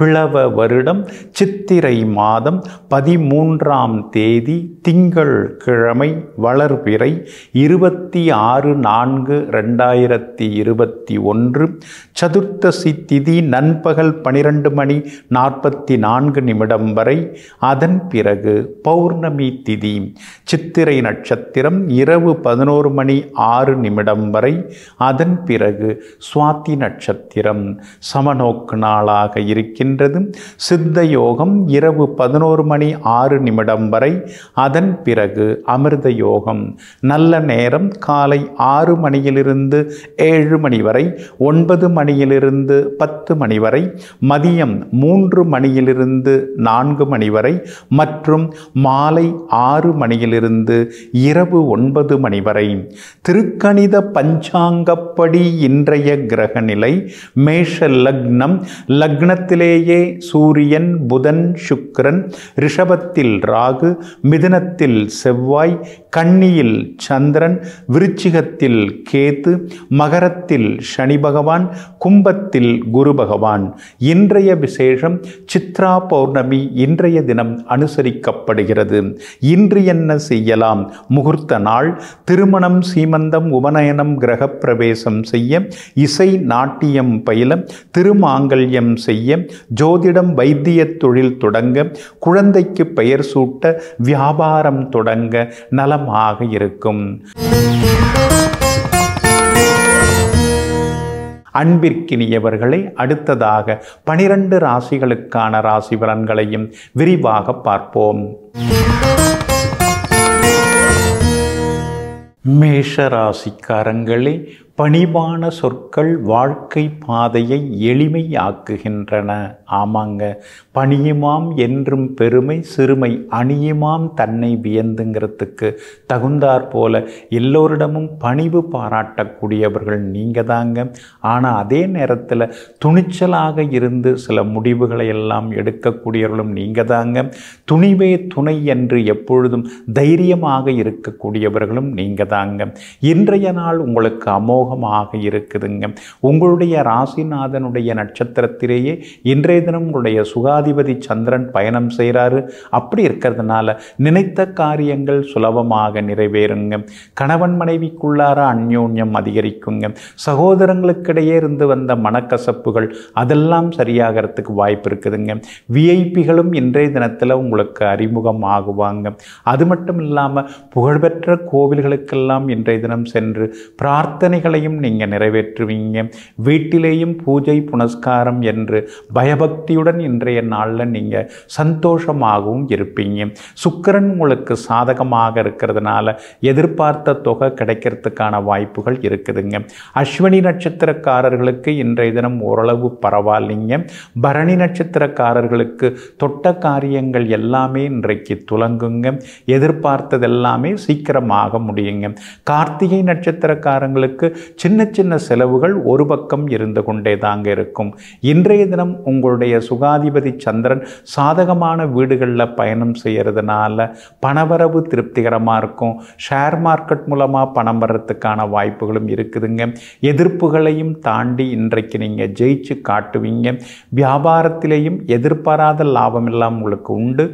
பிளவ வருடம் சித்திரை மாதம் பதிமூன்றாம் தேதி திங்கள் கிழமை வளர்பிறை இருபத்தி ஆறு நான்கு ரெண்டாயிரத்தி இருபத்தி ஒன்று சதுர்த்தசி திதி நண்பகல் பனிரெண்டு மணி நாற்பத்தி நான்கு நிமிடம் வரை அதன் பிறகு பௌர்ணமி திதி சித்திரை நட்சத்திரம் இரவு பதினோரு மணி ஆறு நிமிடம் வரை அதன் பிறகு சுவாதி நட்சத்திரம் சமநோக்கு நாளாக இருக்கிறது இருக்கின்றது சித்த யோகம் இரவு பதினோரு மணி ஆறு நிமிடம் வரை அதன் பிறகு அமிர்த யோகம் நல்ல நேரம் காலை ஆறு மணியிலிருந்து ஏழு மணி வரை ஒன்பது மணியிலிருந்து பத்து மணி வரை மதியம் மூன்று மணியிலிருந்து நான்கு மணி வரை மற்றும் மாலை ஆறு மணியிலிருந்து இரவு ஒன்பது மணி வரை திருக்கணித பஞ்சாங்கப்படி இன்றைய கிரக நிலை மேஷ லக்னம் லக்னத்திலே ரிஷபத்திலேயே சூரியன் புதன் சுக்கிரன் ரிஷபத்தில் ராகு மிதுனத்தில் செவ்வாய் கன்னியில் சந்திரன் விருச்சிகத்தில் கேத்து மகரத்தில் சனி பகவான் கும்பத்தில் குரு பகவான் இன்றைய விசேஷம் சித்ரா பௌர்ணமி இன்றைய தினம் அனுசரிக்கப்படுகிறது இன்று என்ன செய்யலாம் முகூர்த்த நாள் திருமணம் சீமந்தம் உபநயனம் கிரகப்பிரவேசம் செய்ய இசை நாட்டியம் பயில திருமாங்கல்யம் செய்ய ஜோதிடம் வைத்திய தொழில் தொடங்க குழந்தைக்கு பெயர் சூட்ட வியாபாரம் தொடங்க நலம் பலமாக இருக்கும் அன்பிற்கினியவர்களை அடுத்ததாக பனிரெண்டு ராசிகளுக்கான ராசி பலன்களையும் விரிவாக பார்ப்போம் மேஷ ராசிக்காரங்களே பணிவான சொற்கள் வாழ்க்கை பாதையை எளிமையாக்குகின்றன ஆமாங்க பணியுமாம் என்றும் பெருமை சிறுமை அணியுமாம் தன்னை வியந்துங்கிறதுக்கு தகுந்தாற் போல எல்லோரிடமும் பணிவு பாராட்டக்கூடியவர்கள் நீங்கள் தாங்க ஆனால் அதே நேரத்தில் துணிச்சலாக இருந்து சில முடிவுகளை எல்லாம் எடுக்கக்கூடியவர்களும் நீங்கள் தாங்க துணிவே துணை என்று எப்பொழுதும் தைரியமாக இருக்கக்கூடியவர்களும் நீங்கள் தாங்க இன்றைய நாள் உங்களுக்கு அமோ யோகமாக இருக்குதுங்க உங்களுடைய ராசிநாதனுடைய நட்சத்திரத்திலேயே இன்றைய தினம் உங்களுடைய சுகாதிபதி சந்திரன் பயணம் செய்கிறாரு அப்படி இருக்கிறதுனால நினைத்த காரியங்கள் சுலபமாக நிறைவேறுங்க கணவன் மனைவிக்குள்ளார அந்யோன்யம் அதிகரிக்குங்க சகோதரங்களுக்கிடையே இருந்து வந்த மனக்கசப்புகள் அதெல்லாம் சரியாகிறதுக்கு வாய்ப்பு இருக்குதுங்க விஐபிகளும் இன்றைய தினத்தில் உங்களுக்கு அறிமுகம் ஆகுவாங்க அது மட்டும் இல்லாமல் புகழ்பெற்ற கோவில்களுக்கெல்லாம் இன்றைய தினம் சென்று பிரார்த்தனைகள் கடமைகளையும் நீங்கள் நிறைவேற்றுவீங்க வீட்டிலேயும் பூஜை புனஸ்காரம் என்று பயபக்தியுடன் இன்றைய நாளில் நீங்கள் சந்தோஷமாகவும் இருப்பீங்க சுக்கரன் உங்களுக்கு சாதகமாக இருக்கிறதுனால எதிர்பார்த்த தொகை கிடைக்கிறதுக்கான வாய்ப்புகள் இருக்குதுங்க அஸ்வினி நட்சத்திரக்காரர்களுக்கு இன்றைய தினம் ஓரளவு பரவாயில்லைங்க பரணி நட்சத்திரக்காரர்களுக்கு தொட்ட காரியங்கள் எல்லாமே இன்றைக்கு துலங்குங்க எதிர்பார்த்தது எல்லாமே சீக்கிரமாக முடியுங்க கார்த்திகை நட்சத்திரக்காரங்களுக்கு சின்ன சின்ன செலவுகள் ஒரு பக்கம் இருந்து கொண்டே தாங்க இருக்கும் இன்றைய தினம் உங்களுடைய சுகாதிபதி சந்திரன் சாதகமான வீடுகளில் பயணம் செய்கிறதுனால பணவரவு திருப்திகரமாக இருக்கும் ஷேர் மார்க்கெட் மூலமாக பணம் வர்றதுக்கான வாய்ப்புகளும் இருக்குதுங்க எதிர்ப்புகளையும் தாண்டி இன்றைக்கு நீங்கள் ஜெயிச்சு காட்டுவீங்க வியாபாரத்திலேயும் எதிர்பாராத லாபம் எல்லாம் உங்களுக்கு உண்டு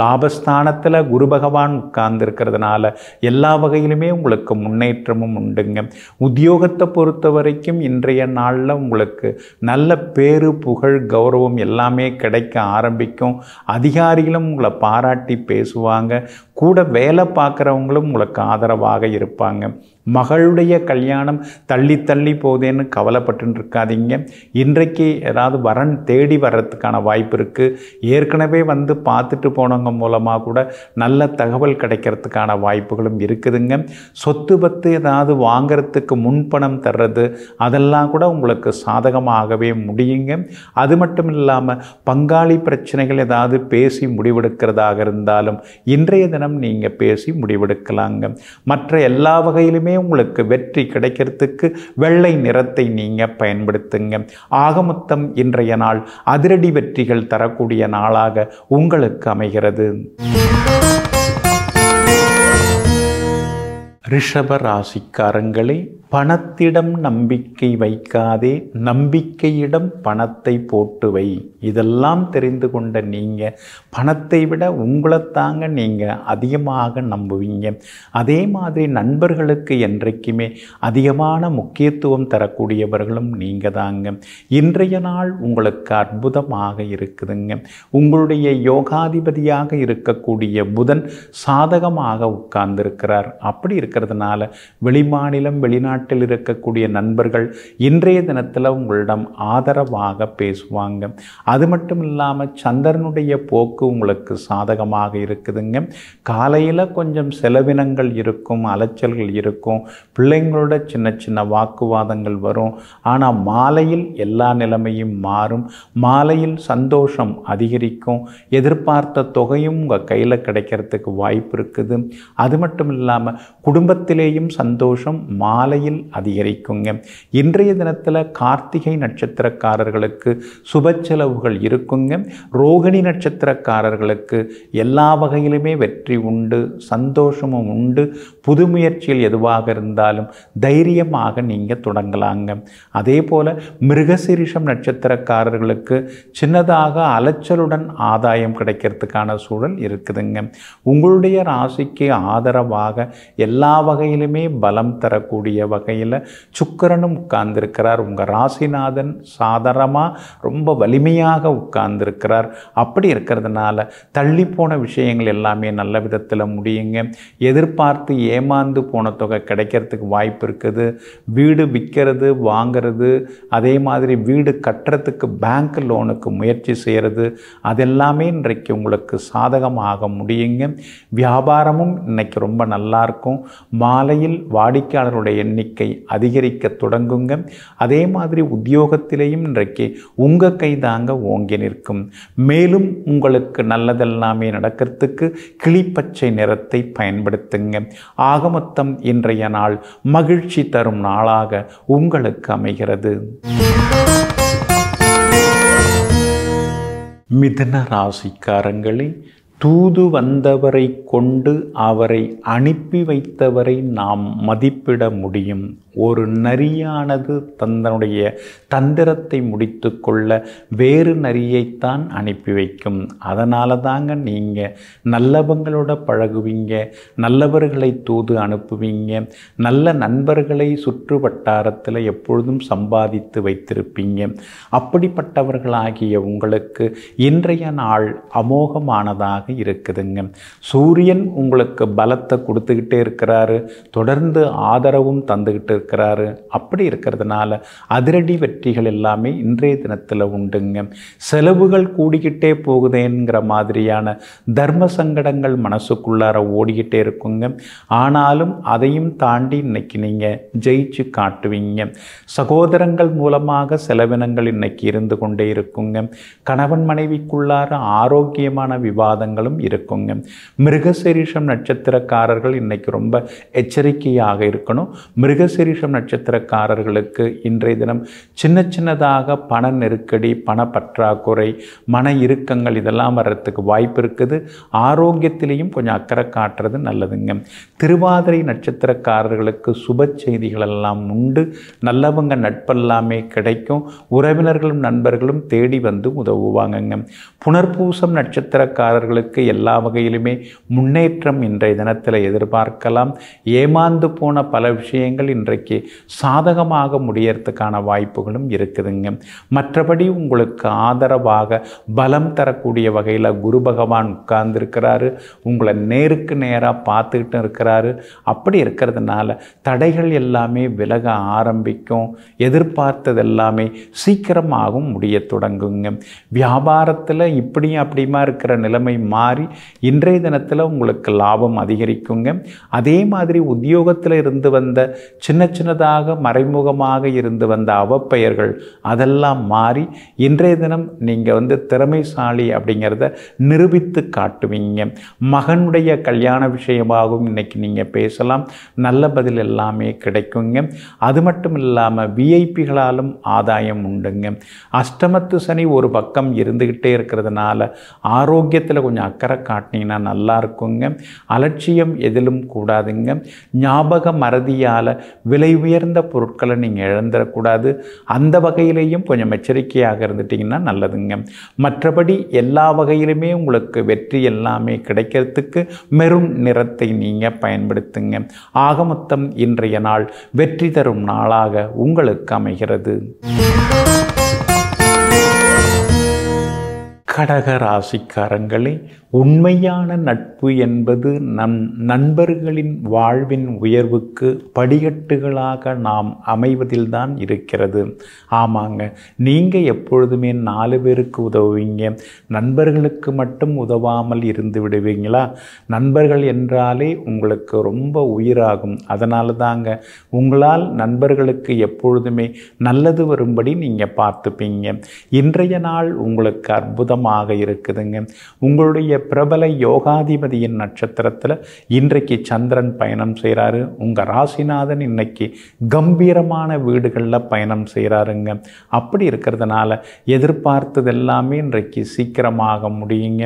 லாபஸ்தானத்தில் குரு பகவான் உட்கார்ந்துருக்கிறதுனால எல்லா வகையிலுமே உங்களுக்கு முன்னேற்றமும் உண்டுங்க உத்தியோகத்தை பொறுத்த வரைக்கும் இன்றைய நாளில் உங்களுக்கு நல்ல பேரு புகழ் கௌரவம் எல்லாமே கிடைக்க ஆரம்பிக்கும் அதிகாரிகளும் உங்களை பாராட்டி பேசுவாங்க கூட வேலை பார்க்குறவங்களும் உங்களுக்கு ஆதரவாக இருப்பாங்க மகளுடைய கல்யாணம் தள்ளி தள்ளி போதேன்னு கவலைப்பட்டு இருக்காதீங்க இன்றைக்கு ஏதாவது வரன் தேடி வர்றதுக்கான வாய்ப்பு இருக்குது ஏற்கனவே வந்து பார்த்துட்டு போனவங்க மூலமாக கூட நல்ல தகவல் கிடைக்கிறதுக்கான வாய்ப்புகளும் இருக்குதுங்க சொத்து பத்து ஏதாவது வாங்கிறதுக்கு முன்பணம் தர்றது அதெல்லாம் கூட உங்களுக்கு சாதகமாகவே முடியுங்க அது மட்டும் இல்லாமல் பங்காளி பிரச்சனைகள் ஏதாவது பேசி முடிவெடுக்கிறதாக இருந்தாலும் இன்றைய தினம் தினம் நீங்கள் பேசி முடிவெடுக்கலாங்க மற்ற எல்லா வகையிலுமே உங்களுக்கு வெற்றி கிடைக்கிறதுக்கு வெள்ளை நிறத்தை நீங்கள் பயன்படுத்துங்க ஆகமொத்தம் இன்றைய நாள் அதிரடி வெற்றிகள் தரக்கூடிய நாளாக உங்களுக்கு அமைகிறது ரிஷப ராசிக்காரங்களே பணத்திடம் நம்பிக்கை வைக்காதே நம்பிக்கையிடம் பணத்தை போட்டு வை இதெல்லாம் தெரிந்து கொண்ட நீங்கள் பணத்தை விட உங்களை தாங்க நீங்கள் அதிகமாக நம்புவீங்க அதே மாதிரி நண்பர்களுக்கு என்றைக்குமே அதிகமான முக்கியத்துவம் தரக்கூடியவர்களும் நீங்கள் தாங்க இன்றைய நாள் உங்களுக்கு அற்புதமாக இருக்குதுங்க உங்களுடைய யோகாதிபதியாக இருக்கக்கூடிய புதன் சாதகமாக உட்கார்ந்திருக்கிறார் அப்படி இருக்கிறதுனால வெளிமாநிலம் வெளிநாட்டு வெளிநாட்டில் இருக்கக்கூடிய நண்பர்கள் இன்றைய தினத்தில் உங்களிடம் ஆதரவாக பேசுவாங்க அது மட்டும் இல்லாமல் சந்திரனுடைய போக்கு உங்களுக்கு சாதகமாக இருக்குதுங்க காலையில் கொஞ்சம் செலவினங்கள் இருக்கும் அலைச்சல்கள் இருக்கும் பிள்ளைங்களோட சின்ன சின்ன வாக்குவாதங்கள் வரும் ஆனால் மாலையில் எல்லா நிலைமையும் மாறும் மாலையில் சந்தோஷம் அதிகரிக்கும் எதிர்பார்த்த தொகையும் உங்கள் கையில் கிடைக்கிறதுக்கு வாய்ப்பு இருக்குது அது மட்டும் இல்லாமல் குடும்பத்திலேயும் சந்தோஷம் மாலை ஆயில் அதிகரிக்குங்க இன்றைய தினத்தில் கார்த்திகை நட்சத்திரக்காரர்களுக்கு சுப செலவுகள் இருக்குங்க ரோகிணி நட்சத்திரக்காரர்களுக்கு எல்லா வகையிலுமே வெற்றி உண்டு சந்தோஷமும் உண்டு புது முயற்சியில் எதுவாக இருந்தாலும் தைரியமாக நீங்கள் தொடங்கலாங்க அதே போல் மிருகசிரிஷம் நட்சத்திரக்காரர்களுக்கு சின்னதாக அலைச்சலுடன் ஆதாயம் கிடைக்கிறதுக்கான சூழல் இருக்குதுங்க உங்களுடைய ராசிக்கு ஆதரவாக எல்லா வகையிலுமே பலம் தரக்கூடிய வகையில் சுக்கரனும் உட்கார்ந்திருக்கிறார் உங்கள் ராசிநாதன் சாதாரணமாக ரொம்ப வலிமையாக உட்கார்ந்திருக்கிறார் அப்படி இருக்கிறதுனால தள்ளி போன விஷயங்கள் எல்லாமே நல்ல விதத்தில் முடியுங்க எதிர்பார்த்து ஏமாந்து போன தொகை கிடைக்கிறதுக்கு வாய்ப்பு இருக்குது வீடு விற்கிறது வாங்கிறது அதே மாதிரி வீடு கட்டுறதுக்கு பேங்க் லோனுக்கு முயற்சி செய்கிறது அதெல்லாமே இன்றைக்கு உங்களுக்கு சாதகமாக முடியுங்க வியாபாரமும் இன்றைக்கி ரொம்ப நல்லாயிருக்கும் மாலையில் வாடிக்கையாளருடைய எண்ணிக்கை எண்ணிக்கை அதிகரிக்க தொடங்குங்க அதே மாதிரி உத்தியோகத்திலேயும் இன்றைக்கு உங்கள் கைதாங்க ஓங்கி நிற்கும் மேலும் உங்களுக்கு நல்லதெல்லாமே நடக்கிறதுக்கு கிளிப்பச்சை நிறத்தை பயன்படுத்துங்க ஆகமொத்தம் இன்றைய நாள் மகிழ்ச்சி தரும் நாளாக உங்களுக்கு அமைகிறது மிதன ராசிக்காரங்களே தூது வந்தவரை கொண்டு அவரை அனுப்பி வைத்தவரை நாம் மதிப்பிட முடியும் ஒரு நரியானது தன்னுடைய தந்திரத்தை முடித்து கொள்ள வேறு நரியைத்தான் அனுப்பி வைக்கும் அதனால தாங்க நீங்கள் நல்லவங்களோட பழகுவீங்க நல்லவர்களை தூது அனுப்புவீங்க நல்ல நண்பர்களை சுற்று வட்டாரத்தில் எப்பொழுதும் சம்பாதித்து வைத்திருப்பீங்க அப்படிப்பட்டவர்களாகிய உங்களுக்கு இன்றைய நாள் அமோகமானதாக இருக்குதுங்க சூரியன் உங்களுக்கு பலத்தை கொடுத்துக்கிட்டே இருக்கிறாரு தொடர்ந்து ஆதரவும் தந்துக்கிட்டு இருக்கிறாரு அப்படி இருக்கிறதுனால அதிரடி வெற்றிகள் எல்லாமே இன்றைய தினத்தில் உண்டுங்க செலவுகள் கூடிக்கிட்டே போகுதேங்கிற மாதிரியான தர்ம சங்கடங்கள் மனசுக்குள்ளார ஓடிக்கிட்டே இருக்குங்க ஆனாலும் அதையும் தாண்டி இன்னைக்கு நீங்கள் ஜெயிச்சு காட்டுவீங்க சகோதரங்கள் மூலமாக செலவினங்கள் இன்னைக்கு இருந்து கொண்டே இருக்குங்க கணவன் மனைவிக்குள்ளார ஆரோக்கியமான விவாதங்களும் இருக்குங்க மிருகசீரிஷம் நட்சத்திரக்காரர்கள் இன்னைக்கு ரொம்ப எச்சரிக்கையாக இருக்கணும் மிருகசீரி மிருகசீரிஷம் நட்சத்திரக்காரர்களுக்கு இன்றைய தினம் சின்ன சின்னதாக பண நெருக்கடி பண பற்றாக்குறை மன இறுக்கங்கள் இதெல்லாம் வர்றதுக்கு வாய்ப்பு இருக்குது ஆரோக்கியத்திலையும் கொஞ்சம் அக்கறை காட்டுறது நல்லதுங்க திருவாதிரை நட்சத்திரக்காரர்களுக்கு சுப செய்திகள் எல்லாம் உண்டு நல்லவங்க நட்பெல்லாமே கிடைக்கும் உறவினர்களும் நண்பர்களும் தேடி வந்து உதவுவாங்கங்க புனர்பூசம் நட்சத்திரக்காரர்களுக்கு எல்லா வகையிலுமே முன்னேற்றம் இன்றைய தினத்தில் எதிர்பார்க்கலாம் ஏமாந்து போன பல விஷயங்கள் இன்றைக்கு உங்களுக்கு சாதகமாக முடியறதுக்கான வாய்ப்புகளும் இருக்குதுங்க மற்றபடி உங்களுக்கு ஆதரவாக பலம் தரக்கூடிய வகையில் குரு பகவான் உட்கார்ந்துருக்கிறாரு உங்களை நேருக்கு நேராக பார்த்துக்கிட்டு இருக்கிறாரு அப்படி இருக்கிறதுனால தடைகள் எல்லாமே விலக ஆரம்பிக்கும் எதிர்பார்த்தது எல்லாமே சீக்கிரமாகவும் முடிய தொடங்குங்க வியாபாரத்தில் இப்படியும் அப்படியுமா இருக்கிற நிலைமை மாறி இன்றைய தினத்தில் உங்களுக்கு லாபம் அதிகரிக்குங்க அதே மாதிரி உத்தியோகத்தில் இருந்து வந்த சின்ன சின்னதாக மறைமுகமாக இருந்து வந்த அவப்பெயர்கள் அதெல்லாம் மாறி இன்றைய தினம் நீங்கள் வந்து திறமைசாலி அப்படிங்கிறத நிரூபித்து காட்டுவீங்க மகனுடைய கல்யாண விஷயமாகவும் இன்றைக்கி நீங்கள் பேசலாம் நல்ல பதில் எல்லாமே கிடைக்குங்க அது மட்டும் இல்லாமல் விஐபிகளாலும் ஆதாயம் உண்டுங்க அஷ்டமத்து சனி ஒரு பக்கம் இருந்துக்கிட்டே இருக்கிறதுனால ஆரோக்கியத்தில் கொஞ்சம் அக்கறை காட்டினீங்கன்னா நல்லா இருக்குங்க அலட்சியம் எதிலும் கூடாதுங்க ஞாபக மறதியால் விலை விலை உயர்ந்த பொருட்களை நீங்கள் இழந்துடக்கூடாது அந்த வகையிலையும் கொஞ்சம் எச்சரிக்கையாக இருந்துட்டிங்கன்னா நல்லதுங்க மற்றபடி எல்லா வகையிலுமே உங்களுக்கு வெற்றி எல்லாமே கிடைக்கிறதுக்கு மெரும் நிறத்தை நீங்கள் பயன்படுத்துங்க ஆக மொத்தம் இன்றைய நாள் வெற்றி தரும் நாளாக உங்களுக்கு அமைகிறது கடக ராசிக்காரங்களே உண்மையான நட்பு என்பது நம் நண்பர்களின் வாழ்வின் உயர்வுக்கு படிகட்டுகளாக நாம் அமைவதில்தான் இருக்கிறது ஆமாங்க நீங்கள் எப்பொழுதுமே நாலு பேருக்கு உதவுவீங்க நண்பர்களுக்கு மட்டும் உதவாமல் இருந்து விடுவீங்களா நண்பர்கள் என்றாலே உங்களுக்கு ரொம்ப உயிராகும் அதனால தாங்க உங்களால் நண்பர்களுக்கு எப்பொழுதுமே நல்லது வரும்படி நீங்கள் பார்த்துப்பீங்க இன்றைய நாள் உங்களுக்கு அற்புதம் சுபமாக இருக்குதுங்க உங்களுடைய பிரபல யோகாதிபதியின் நட்சத்திரத்தில் இன்றைக்கு சந்திரன் பயணம் செய்கிறாரு உங்கள் ராசிநாதன் இன்றைக்கி கம்பீரமான வீடுகளில் பயணம் செய்கிறாருங்க அப்படி இருக்கிறதுனால எதிர்பார்த்தது எல்லாமே இன்றைக்கு சீக்கிரமாக முடியுங்க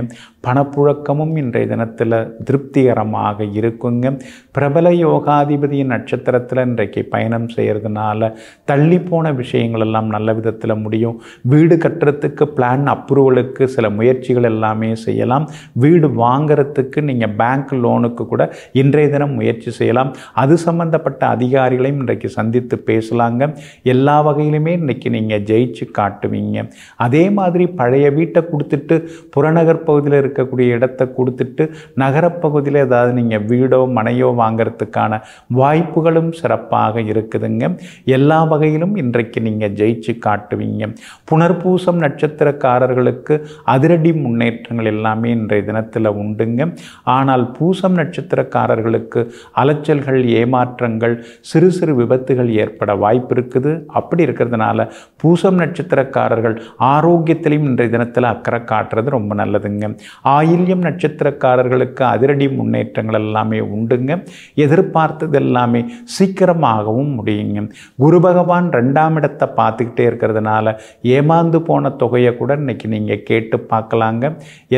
பணப்புழக்கமும் இன்றைய தினத்தில் திருப்திகரமாக இருக்குங்க பிரபல யோகாதிபதியின் நட்சத்திரத்தில் இன்றைக்கு பயணம் செய்கிறதுனால தள்ளி போன விஷயங்கள் எல்லாம் நல்ல விதத்தில் முடியும் வீடு கட்டுறதுக்கு பிளான் அப்ரூவலுக்கு சில முயற்சிகள் எல்லாமே செய்யலாம் வீடு வாங்கிறதுக்கு நீங்கள் பேங்க் லோனுக்கு கூட இன்றைய தினம் முயற்சி செய்யலாம் அது சம்பந்தப்பட்ட அதிகாரிகளையும் இன்றைக்கு சந்தித்து பேசலாங்க எல்லா வகையிலுமே இன்றைக்கி நீங்கள் ஜெயிச்சு காட்டுவீங்க அதே மாதிரி பழைய வீட்டை கொடுத்துட்டு புறநகர் பகுதியில் இருக்கக்கூடிய இடத்தை கொடுத்துட்டு நகரப்பகுதியில் ஏதாவது நீங்கள் வீடோ மனையோ வாங்கிறதுக்கான வாய்ப்புகளும் சிறப்பாக இருக்குதுங்க எல்லா வகையிலும் இன்றைக்கு நீங்கள் ஜெயிச்சு காட்டுவீங்க புனர்பூசம் நட்சத்திரக்காரர்களுக்கு அதிரடி முன்னேற்றங்கள் எல்லாமே இன்றைய தினத்தில் உண்டுங்க ஆனால் பூசம் நட்சத்திரக்காரர்களுக்கு அலைச்சல்கள் ஏமாற்றங்கள் சிறு சிறு விபத்துகள் ஏற்பட வாய்ப்பு இருக்குது அப்படி இருக்கிறதுனால பூசம் நட்சத்திரக்காரர்கள் ஆரோக்கியத்திலையும் இன்றைய தினத்தில் அக்கறை காட்டுறது ரொம்ப நல்லதுங்க ஆயில்யம் நட்சத்திரக்காரர்களுக்கு அதிரடி முன்னேற்றங்கள் எல்லாமே உண்டுங்க எதிர்பார்த்தது எல்லாமே சீக்கிரமாகவும் முடியுங்க குரு பகவான் ரெண்டாம் இடத்தை பார்த்துக்கிட்டே இருக்கிறதுனால ஏமாந்து போன தொகையை கூட இன்னைக்கு நீங்கள் கேட்டு கேட்டு பார்க்கலாங்க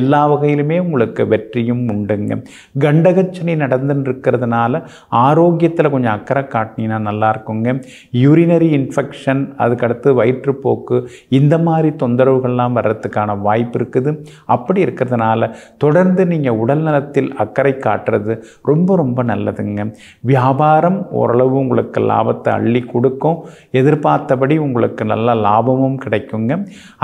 எல்லா வகையிலுமே உங்களுக்கு வெற்றியும் உண்டுங்க கண்டகச்சனி இருக்கிறதுனால ஆரோக்கியத்தில் கொஞ்சம் அக்கறை காட்டினீங்கன்னா நல்லா இருக்குங்க யூரினரி இன்ஃபெக்ஷன் அதுக்கடுத்து வயிற்றுப்போக்கு இந்த மாதிரி தொந்தரவுகள்லாம் வர்றதுக்கான வாய்ப்பு இருக்குது அப்படி இருக்கிறதுனால தொடர்ந்து நீங்கள் உடல் நலத்தில் அக்கறை காட்டுறது ரொம்ப ரொம்ப நல்லதுங்க வியாபாரம் ஓரளவு உங்களுக்கு லாபத்தை அள்ளி கொடுக்கும் எதிர்பார்த்தபடி உங்களுக்கு நல்ல லாபமும் கிடைக்குங்க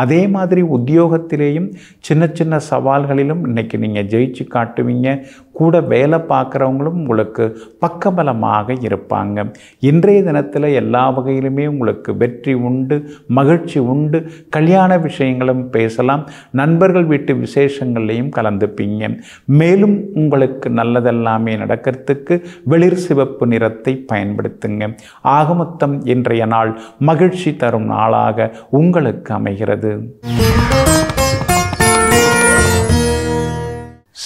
அதே மாதிரி உத்தியோகத்திலேயே விஷயங்கள்லையும் சின்ன சின்ன சவால்களிலும் இன்றைக்கி நீங்கள் ஜெயிச்சு காட்டுவீங்க கூட வேலை பார்க்குறவங்களும் உங்களுக்கு பக்கபலமாக இருப்பாங்க இன்றைய தினத்தில் எல்லா வகையிலுமே உங்களுக்கு வெற்றி உண்டு மகிழ்ச்சி உண்டு கல்யாண விஷயங்களும் பேசலாம் நண்பர்கள் வீட்டு விசேஷங்கள்லையும் கலந்துப்பீங்க மேலும் உங்களுக்கு நல்லதெல்லாமே நடக்கிறதுக்கு வெளிர் சிவப்பு நிறத்தை பயன்படுத்துங்க ஆகமொத்தம் இன்றைய நாள் மகிழ்ச்சி தரும் நாளாக உங்களுக்கு அமைகிறது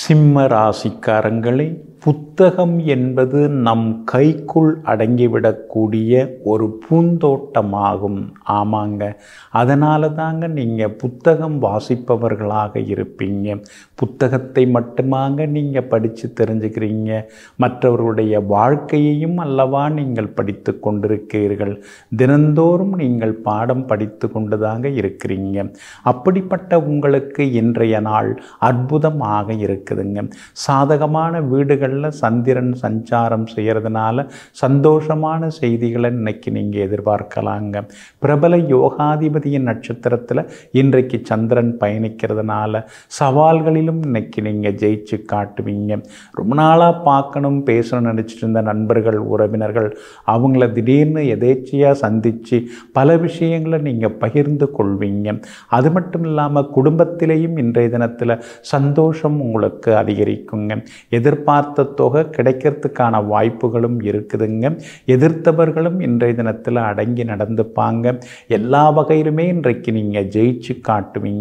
சிம்ம ராசிக்காரங்களை புத்தகம் என்பது நம் கைக்குள் அடங்கிவிடக்கூடிய ஒரு பூந்தோட்டமாகும் ஆமாங்க அதனால தாங்க நீங்கள் புத்தகம் வாசிப்பவர்களாக இருப்பீங்க புத்தகத்தை மட்டுமாங்க நீங்கள் படித்து தெரிஞ்சுக்கிறீங்க மற்றவர்களுடைய வாழ்க்கையையும் அல்லவா நீங்கள் படித்து கொண்டிருக்கிறீர்கள் தினந்தோறும் நீங்கள் பாடம் படித்து கொண்டு தாங்க இருக்கிறீங்க அப்படிப்பட்ட உங்களுக்கு இன்றைய நாள் அற்புதமாக இருக்குதுங்க சாதகமான வீடுகள் வீடுகளில் சந்திரன் சஞ்சாரம் செய்கிறதுனால சந்தோஷமான செய்திகளை இன்னைக்கு நீங்கள் எதிர்பார்க்கலாங்க பிரபல யோகாதிபதியின் நட்சத்திரத்தில் இன்றைக்கு சந்திரன் பயணிக்கிறதுனால சவால்களிலும் இன்னைக்கு நீங்கள் ஜெயிச்சு காட்டுவீங்க ரொம்ப நாளாக பார்க்கணும் பேசணும்னு நினச்சிட்டு இருந்த நண்பர்கள் உறவினர்கள் அவங்கள திடீர்னு எதேச்சியாக சந்தித்து பல விஷயங்களை நீங்கள் பகிர்ந்து கொள்வீங்க அது மட்டும் இல்லாமல் குடும்பத்திலேயும் இன்றைய தினத்தில் சந்தோஷம் உங்களுக்கு அதிகரிக்குங்க எதிர்பார்த்த தொகை கிடைக்கிறதுக்கான வாய்ப்புகளும் இருக்குதுங்க எதிர்த்தவர்களும் இன்றைய தினத்தில் அடங்கி நடந்துப்பாங்க எல்லா வகையிலுமே இன்றைக்கு நீங்கள் ஜெயிச்சு காட்டுவீங்க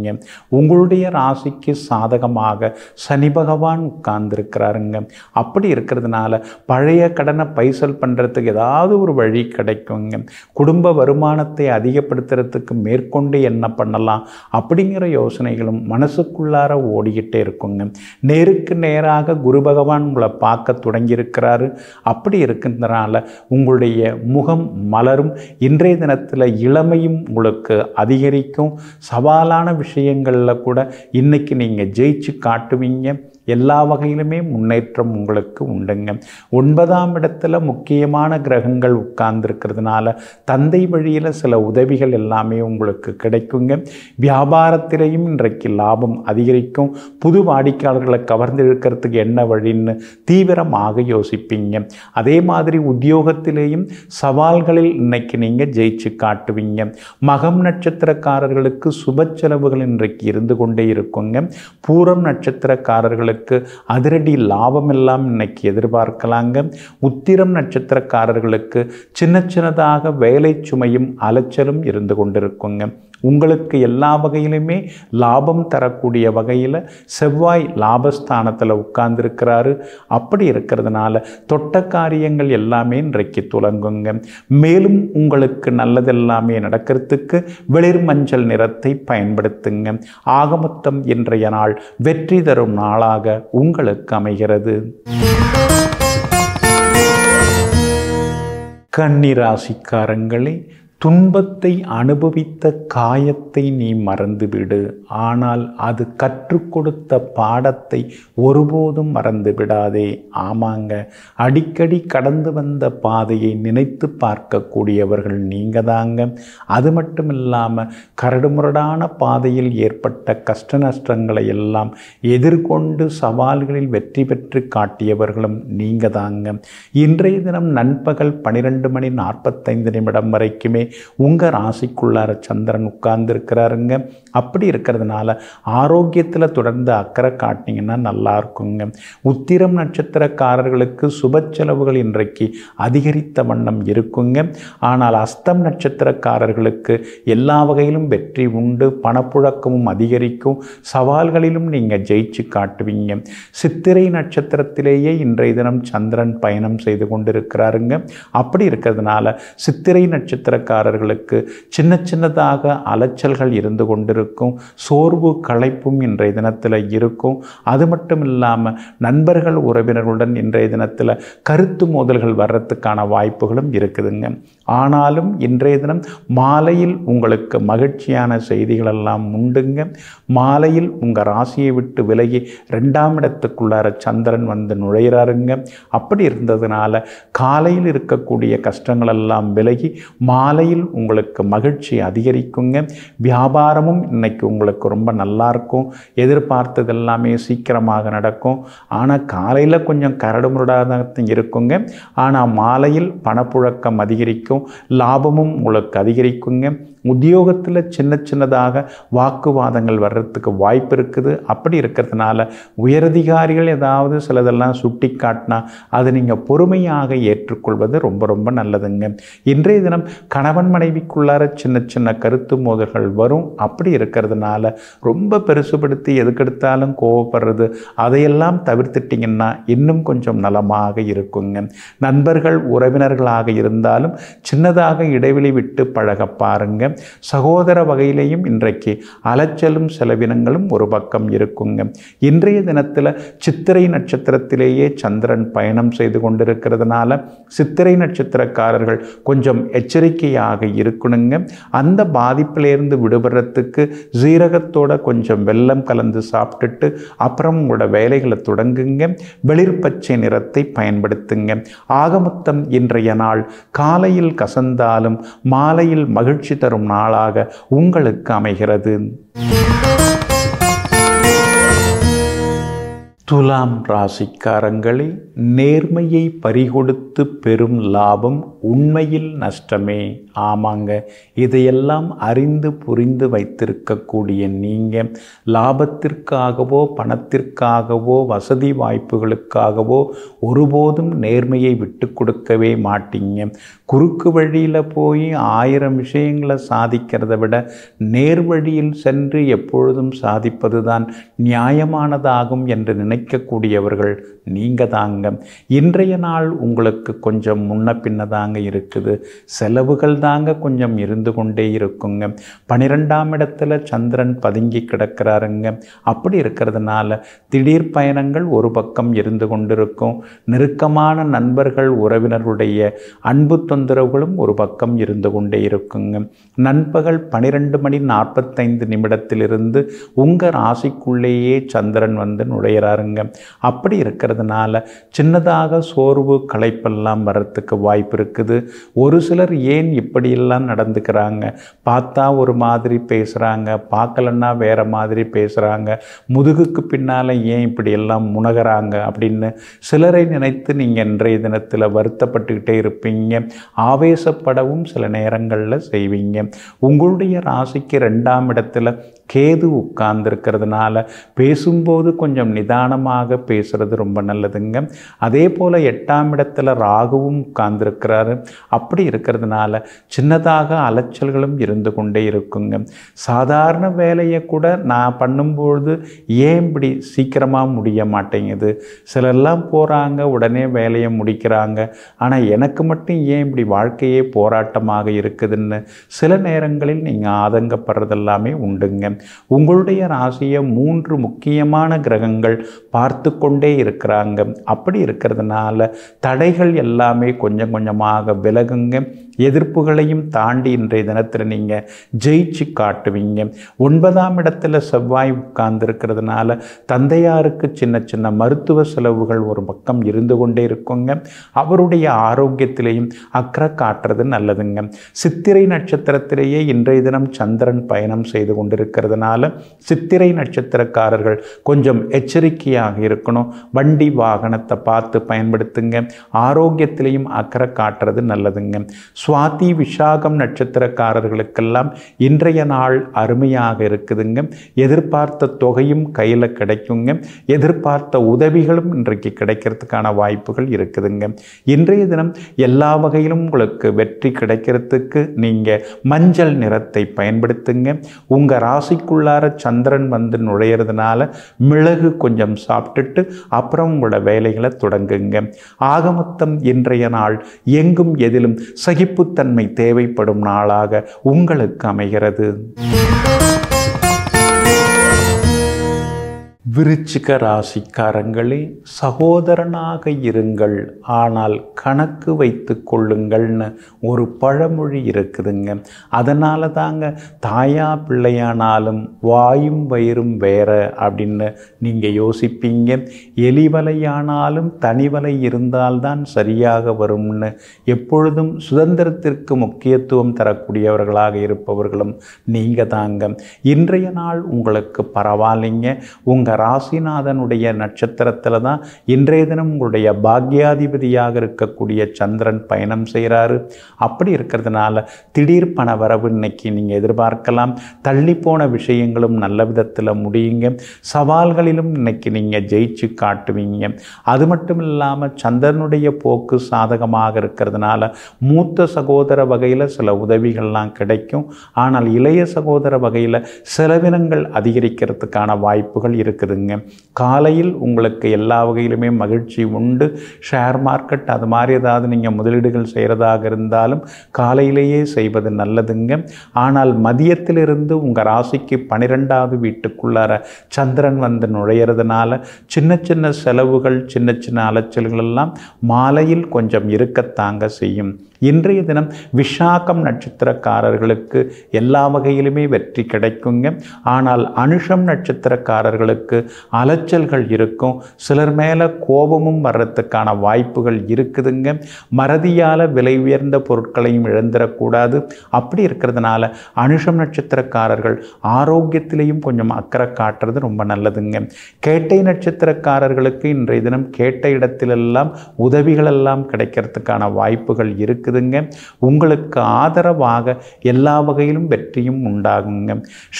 உங்களுடைய ராசிக்கு சாதகமாக சனி பகவான் உட்கார்ந்துருக்கிறாருங்க அப்படி இருக்கிறதுனால பழைய கடனை பைசல் பண்ணுறதுக்கு ஏதாவது ஒரு வழி கிடைக்குங்க குடும்ப வருமானத்தை அதிகப்படுத்துறதுக்கு மேற்கொண்டு என்ன பண்ணலாம் அப்படிங்கிற யோசனைகளும் மனசுக்குள்ளார ஓடிக்கிட்டே இருக்குங்க நேருக்கு நேராக குரு பகவான் உங்களை உங்களை பார்க்க தொடங்கியிருக்கிறாரு அப்படி இருக்கின்றனால உங்களுடைய முகம் மலரும் இன்றைய தினத்தில் இளமையும் உங்களுக்கு அதிகரிக்கும் சவாலான விஷயங்களில் கூட இன்றைக்கி நீங்கள் ஜெயிச்சு காட்டுவீங்க எல்லா வகையிலுமே முன்னேற்றம் உங்களுக்கு உண்டுங்க ஒன்பதாம் இடத்துல முக்கியமான கிரகங்கள் உட்கார்ந்துருக்கிறதுனால தந்தை வழியில் சில உதவிகள் எல்லாமே உங்களுக்கு கிடைக்குங்க வியாபாரத்திலையும் இன்றைக்கு லாபம் அதிகரிக்கும் புது வாடிக்கையாளர்களை கவர்ந்து இழுக்கிறதுக்கு என்ன வழின்னு தீவிரமாக யோசிப்பீங்க அதே மாதிரி உத்தியோகத்திலேயும் சவால்களில் இன்னைக்கு நீங்கள் ஜெயிச்சு காட்டுவீங்க மகம் நட்சத்திரக்காரர்களுக்கு சுப செலவுகள் இன்றைக்கு இருந்து கொண்டே இருக்குங்க பூரம் நட்சத்திரக்காரர்களுக்கு நட்சத்திரக்காரர்களுக்கு அதிரடி லாபம் எல்லாம் இன்னைக்கு எதிர்பார்க்கலாங்க உத்திரம் நட்சத்திரக்காரர்களுக்கு சின்ன சின்னதாக வேலை சுமையும் அலைச்சலும் இருந்து கொண்டிருக்குங்க உங்களுக்கு எல்லா வகையிலுமே லாபம் தரக்கூடிய வகையில் செவ்வாய் லாபஸ்தானத்தில் உட்கார்ந்துருக்கிறாரு அப்படி இருக்கிறதுனால தொட்ட காரியங்கள் எல்லாமே இன்றைக்கு துலங்குங்க மேலும் உங்களுக்கு நல்லதெல்லாமே நடக்கிறதுக்கு வெளிர் மஞ்சள் நிறத்தை பயன்படுத்துங்க ஆகமொத்தம் இன்றைய நாள் வெற்றி தரும் நாளாக உங்களுக்கு அமைகிறது கன்னிராசிக்காரங்களே துன்பத்தை அனுபவித்த காயத்தை நீ மறந்துவிடு ஆனால் அது கற்றுக் கொடுத்த பாடத்தை ஒருபோதும் மறந்து விடாதே ஆமாங்க அடிக்கடி கடந்து வந்த பாதையை நினைத்து பார்க்கக்கூடியவர்கள் நீங்கள் தாங்க அது மட்டும் இல்லாமல் கரடுமுரடான பாதையில் ஏற்பட்ட கஷ்ட நஷ்டங்களை எல்லாம் எதிர்கொண்டு சவால்களில் வெற்றி பெற்று காட்டியவர்களும் நீங்கள் தாங்க இன்றைய தினம் நண்பகல் பனிரெண்டு மணி நாற்பத்தைந்து நிமிடம் வரைக்குமே உங்கள் ராசிக்குள்ளார சந்திரன் உட்கார்ந்துருக்கிறாருங்க அப்படி இருக்கிறதுனால ஆரோக்கியத்தில் தொடர்ந்து அக்கறை காட்டினீங்கன்னா நல்லா இருக்குங்க உத்திரம் நட்சத்திரக்காரர்களுக்கு சுப செலவுகள் இன்றைக்கு அதிகரித்த வண்ணம் இருக்குங்க ஆனால் அஸ்தம் நட்சத்திரக்காரர்களுக்கு எல்லா வகையிலும் வெற்றி உண்டு பணப்புழக்கமும் அதிகரிக்கும் சவால்களிலும் நீங்கள் ஜெயிச்சு காட்டுவீங்க சித்திரை நட்சத்திரத்திலேயே இன்றைய தினம் சந்திரன் பயணம் செய்து கொண்டிருக்கிறாருங்க அப்படி இருக்கிறதுனால சித்திரை நட்சத்திரக்காரர்களுக்கு சின்ன சின்னதாக அலைச்சல்கள் இருந்து கொண்டு இருக்கும் சோர்வு களைப்பும் இன்றைய தினத்தில் இருக்கும் அது மட்டும் இல்லாமல் நண்பர்கள் உறவினர்களுடன் இன்றைய தினத்தில் கருத்து மோதல்கள் வர்றதுக்கான வாய்ப்புகளும் இருக்குதுங்க ஆனாலும் இன்றைய தினம் மாலையில் உங்களுக்கு மகிழ்ச்சியான செய்திகளெல்லாம் உண்டுங்க மாலையில் உங்கள் ராசியை விட்டு விலகி ரெண்டாம் இடத்துக்குள்ளார சந்திரன் வந்து நுழையிறாருங்க அப்படி இருந்ததுனால காலையில் இருக்கக்கூடிய கஷ்டங்களெல்லாம் விலகி மாலையில் உங்களுக்கு மகிழ்ச்சி அதிகரிக்குங்க வியாபாரமும் இன்றைக்கி உங்களுக்கு ரொம்ப நல்லாயிருக்கும் எதிர்பார்த்தது எல்லாமே சீக்கிரமாக நடக்கும் ஆனால் காலையில் கொஞ்சம் கரடு முரடாக இருக்குங்க ஆனால் மாலையில் பணப்புழக்கம் அதிகரிக்கும் லாபமும் உங்களுக்கு அதிகரிக்குங்க உத்தியோகத்தில் சின்ன சின்னதாக வாக்குவாதங்கள் வர்றதுக்கு வாய்ப்பு இருக்குது அப்படி இருக்கிறதுனால உயரதிகாரிகள் ஏதாவது சிலதெல்லாம் சுட்டி காட்டினா அதை நீங்கள் பொறுமையாக ஏற்றுக்கொள்வது ரொம்ப ரொம்ப நல்லதுங்க இன்றைய தினம் கணவன் மனைவிக்குள்ளார சின்ன சின்ன கருத்து மோதல்கள் வரும் அப்படி இருக்கிறதுனால ரொம்ப பெருசுபடுத்தி எதுக்கெடுத்தாலும் கோவப்படுறது அதையெல்லாம் தவிர்த்துட்டிங்கன்னா இன்னும் கொஞ்சம் நலமாக இருக்குங்க நண்பர்கள் உறவினர்களாக இருந்தாலும் சின்னதாக இடைவெளி விட்டு பழக பாருங்கள் சகோதர வகையிலையும் இன்றைக்கு அலைச்சலும் செலவினங்களும் ஒரு பக்கம் இருக்குங்க இன்றைய தினத்தில் சித்திரை நட்சத்திரத்திலேயே சந்திரன் பயணம் செய்து கொண்டிருக்கிறதுனால சித்திரை நட்சத்திரக்காரர்கள் கொஞ்சம் எச்சரிக்கையாக இருக்கணுங்க அந்த பாதிப்பிலேருந்து விடுபடுறதுக்கு ஜீரகத்தோட கொஞ்சம் வெள்ளம் கலந்து சாப்பிட்டுட்டு அப்புறம் உங்களோட வேலைகளை தொடங்குங்க வெளிர்பச்சை நிறத்தை பயன்படுத்துங்க ஆகமொத்தம் இன்றைய நாள் காலையில் கசந்தாலும் மாலையில் மகிழ்ச்சி தரும் வரும் நாளாக உங்களுக்கு அமைகிறது துலாம் ராசிக்காரங்களே நேர்மையை பறிகொடுத்து பெறும் லாபம் உண்மையில் நஷ்டமே ஆமாங்க இதையெல்லாம் அறிந்து புரிந்து வைத்திருக்கக்கூடிய நீங்கள் லாபத்திற்காகவோ பணத்திற்காகவோ வசதி வாய்ப்புகளுக்காகவோ ஒருபோதும் நேர்மையை விட்டு கொடுக்கவே மாட்டீங்க குறுக்கு வழியில் போய் ஆயிரம் விஷயங்களை சாதிக்கிறத விட நேர்வழியில் சென்று எப்பொழுதும் சாதிப்பதுதான் நியாயமானதாகும் என்று நினைக்கக்கூடியவர்கள் நீங்கள் தாங்க இன்றைய நாள் உங்களுக்கு கொஞ்சம் முன்ன பின்ன தாங்க இருக்குது செலவுகள் தாங்க கொஞ்சம் இருந்து கொண்டே இருக்குங்க பனிரெண்டாம் இடத்துல சந்திரன் பதுங்கி கிடக்கிறாருங்க அப்படி இருக்கிறதுனால திடீர் பயணங்கள் ஒரு பக்கம் இருந்து கொண்டிருக்கும் நெருக்கமான நண்பர்கள் உறவினர்களுடைய அன்பு தொந்தரவுகளும் ஒரு பக்கம் இருந்து கொண்டே இருக்குங்க நண்பகல் பனிரெண்டு மணி நாற்பத்தைந்து நிமிடத்திலிருந்து உங்கள் ராசிக்குள்ளேயே சந்திரன் வந்து நுழையிறாருங்க அப்படி இருக்கிறது இருக்கிறதுனால சின்னதாக சோர்வு களைப்பெல்லாம் வர்றதுக்கு வாய்ப்பு இருக்குது ஒரு சிலர் ஏன் இப்படியெல்லாம் நடந்துக்கிறாங்க பார்த்தா ஒரு மாதிரி பேசுகிறாங்க பார்க்கலன்னா வேறு மாதிரி பேசுகிறாங்க முதுகுக்கு பின்னால் ஏன் இப்படியெல்லாம் முனகிறாங்க அப்படின்னு சிலரை நினைத்து நீங்கள் இன்றைய தினத்தில் வருத்தப்பட்டுக்கிட்டே இருப்பீங்க ஆவேசப்படவும் சில நேரங்களில் செய்வீங்க உங்களுடைய ராசிக்கு ரெண்டாம் இடத்துல கேது உட்கார்ந்துருக்கிறதுனால பேசும்போது கொஞ்சம் நிதானமாக பேசுகிறது ரொம்ப நல்லதுங்க அதே போல் எட்டாம் இடத்துல ராகுவும் உட்கார்ந்துருக்கிறாரு அப்படி இருக்கிறதுனால சின்னதாக அலைச்சல்களும் இருந்து கொண்டே இருக்குங்க சாதாரண வேலையை கூட நான் பண்ணும்பொழுது ஏன் இப்படி சீக்கிரமாக முடிய மாட்டேங்குது சிலர்லாம் போகிறாங்க உடனே வேலையை முடிக்கிறாங்க ஆனால் எனக்கு மட்டும் ஏன் இப்படி வாழ்க்கையே போராட்டமாக இருக்குதுன்னு சில நேரங்களில் நீங்கள் ஆதங்கப்படுறதெல்லாமே உண்டுங்க உங்களுடைய ராசியை மூன்று முக்கியமான கிரகங்கள் பார்த்து கொண்டே இருக்கிற இருக்கிறாங்க அப்படி இருக்கிறதுனால தடைகள் எல்லாமே கொஞ்சம் கொஞ்சமாக விலகுங்க எதிர்ப்புகளையும் தாண்டி இன்றைய தினத்தில் நீங்கள் ஜெயிச்சு காட்டுவீங்க ஒன்பதாம் இடத்துல செவ்வாய் உட்கார்ந்துருக்கிறதுனால தந்தையாருக்கு சின்ன சின்ன மருத்துவ செலவுகள் ஒரு பக்கம் இருந்து கொண்டே இருக்குங்க அவருடைய ஆரோக்கியத்திலையும் அக்கறை காட்டுறது நல்லதுங்க சித்திரை நட்சத்திரத்திலேயே இன்றைய தினம் சந்திரன் பயணம் செய்து கொண்டிருக்கிறதுனால சித்திரை நட்சத்திரக்காரர்கள் கொஞ்சம் எச்சரிக்கையாக இருக்கணும் வண்டி வாகனத்தை பார்த்து பயன்படுத்துங்க ஆரோக்கியத்திலையும் அக்கறை காட்டுறது நல்லதுங்க சுவாதி விஷாகம் நட்சத்திரக்காரர்களுக்கெல்லாம் இன்றைய நாள் அருமையாக இருக்குதுங்க எதிர்பார்த்த தொகையும் கையில் கிடைக்குங்க எதிர்பார்த்த உதவிகளும் இன்றைக்கு கிடைக்கிறதுக்கான வாய்ப்புகள் இருக்குதுங்க இன்றைய தினம் எல்லா வகையிலும் உங்களுக்கு வெற்றி கிடைக்கிறதுக்கு நீங்கள் மஞ்சள் நிறத்தை பயன்படுத்துங்க உங்கள் ராசிக்குள்ளார சந்திரன் வந்து நுழையிறதுனால மிளகு கொஞ்சம் சாப்பிட்டுட்டு அப்புறம் உங்களோட வேலைகளை தொடங்குங்க ஆக மொத்தம் இன்றைய நாள் எங்கும் எதிலும் சகிப்பு சகிப்புத்தன்மை தேவைப்படும் நாளாக உங்களுக்கு அமைகிறது விருச்சிக ராசிக்காரங்களே சகோதரனாக இருங்கள் ஆனால் கணக்கு வைத்து கொள்ளுங்கள்னு ஒரு பழமொழி இருக்குதுங்க அதனால தாங்க தாயா பிள்ளையானாலும் வாயும் வயிறும் வேற அப்படின்னு நீங்கள் யோசிப்பீங்க எலிவலையானாலும் தனிவலை இருந்தால்தான் சரியாக வரும்னு எப்பொழுதும் சுதந்திரத்திற்கு முக்கியத்துவம் தரக்கூடியவர்களாக இருப்பவர்களும் நீங்கள் தாங்க இன்றைய நாள் உங்களுக்கு பரவாயில்லைங்க உங்கள் ராசிநாதனுடைய நட்சத்திரத்தில் தான் இன்றைய தினம் உங்களுடைய பாக்யாதிபதியாக இருக்கக்கூடிய சந்திரன் பயணம் செய்கிறாரு அப்படி இருக்கிறதுனால திடீர் பண வரவு இன்னைக்கு நீங்கள் எதிர்பார்க்கலாம் தள்ளி போன விஷயங்களும் நல்ல விதத்தில் முடியுங்க சவால்களிலும் இன்னைக்கு நீங்கள் ஜெயிச்சு காட்டுவீங்க அது மட்டும் இல்லாமல் சந்திரனுடைய போக்கு சாதகமாக இருக்கிறதுனால மூத்த சகோதர வகையில் சில உதவிகள்லாம் கிடைக்கும் ஆனால் இளைய சகோதர வகையில் செலவினங்கள் அதிகரிக்கிறதுக்கான வாய்ப்புகள் இருக்குது எடுத்துருங்க காலையில் உங்களுக்கு எல்லா வகையிலுமே மகிழ்ச்சி உண்டு ஷேர் மார்க்கெட் அது மாதிரி ஏதாவது நீங்கள் முதலீடுகள் செய்கிறதாக இருந்தாலும் காலையிலேயே செய்வது நல்லதுங்க ஆனால் மதியத்திலிருந்து உங்கள் ராசிக்கு பனிரெண்டாவது வீட்டுக்குள்ளார சந்திரன் வந்து நுழையிறதுனால சின்ன சின்ன செலவுகள் சின்ன சின்ன அலைச்சல்கள் எல்லாம் மாலையில் கொஞ்சம் இருக்கத்தாங்க செய்யும் இன்றைய தினம் விஷாக்கம் நட்சத்திரக்காரர்களுக்கு எல்லா வகையிலுமே வெற்றி கிடைக்குங்க ஆனால் அனுஷம் நட்சத்திரக்காரர்களுக்கு அலைச்சல்கள் இருக்கும் சிலர் மேலே கோபமும் வர்றதுக்கான வாய்ப்புகள் இருக்குதுங்க மறதியால் விலை உயர்ந்த பொருட்களையும் இழந்துடக்கூடாது அப்படி இருக்கிறதுனால அனுஷம் நட்சத்திரக்காரர்கள் ஆரோக்கியத்திலையும் கொஞ்சம் அக்கறை காட்டுறது ரொம்ப நல்லதுங்க கேட்டை நட்சத்திரக்காரர்களுக்கு இன்றைய தினம் கேட்ட இடத்திலெல்லாம் உதவிகளெல்லாம் கிடைக்கிறதுக்கான வாய்ப்புகள் இருக்குதுங்க உங்களுக்கு ஆதரவாக எல்லா வகையிலும் வெற்றியும் உண்டாகுங்க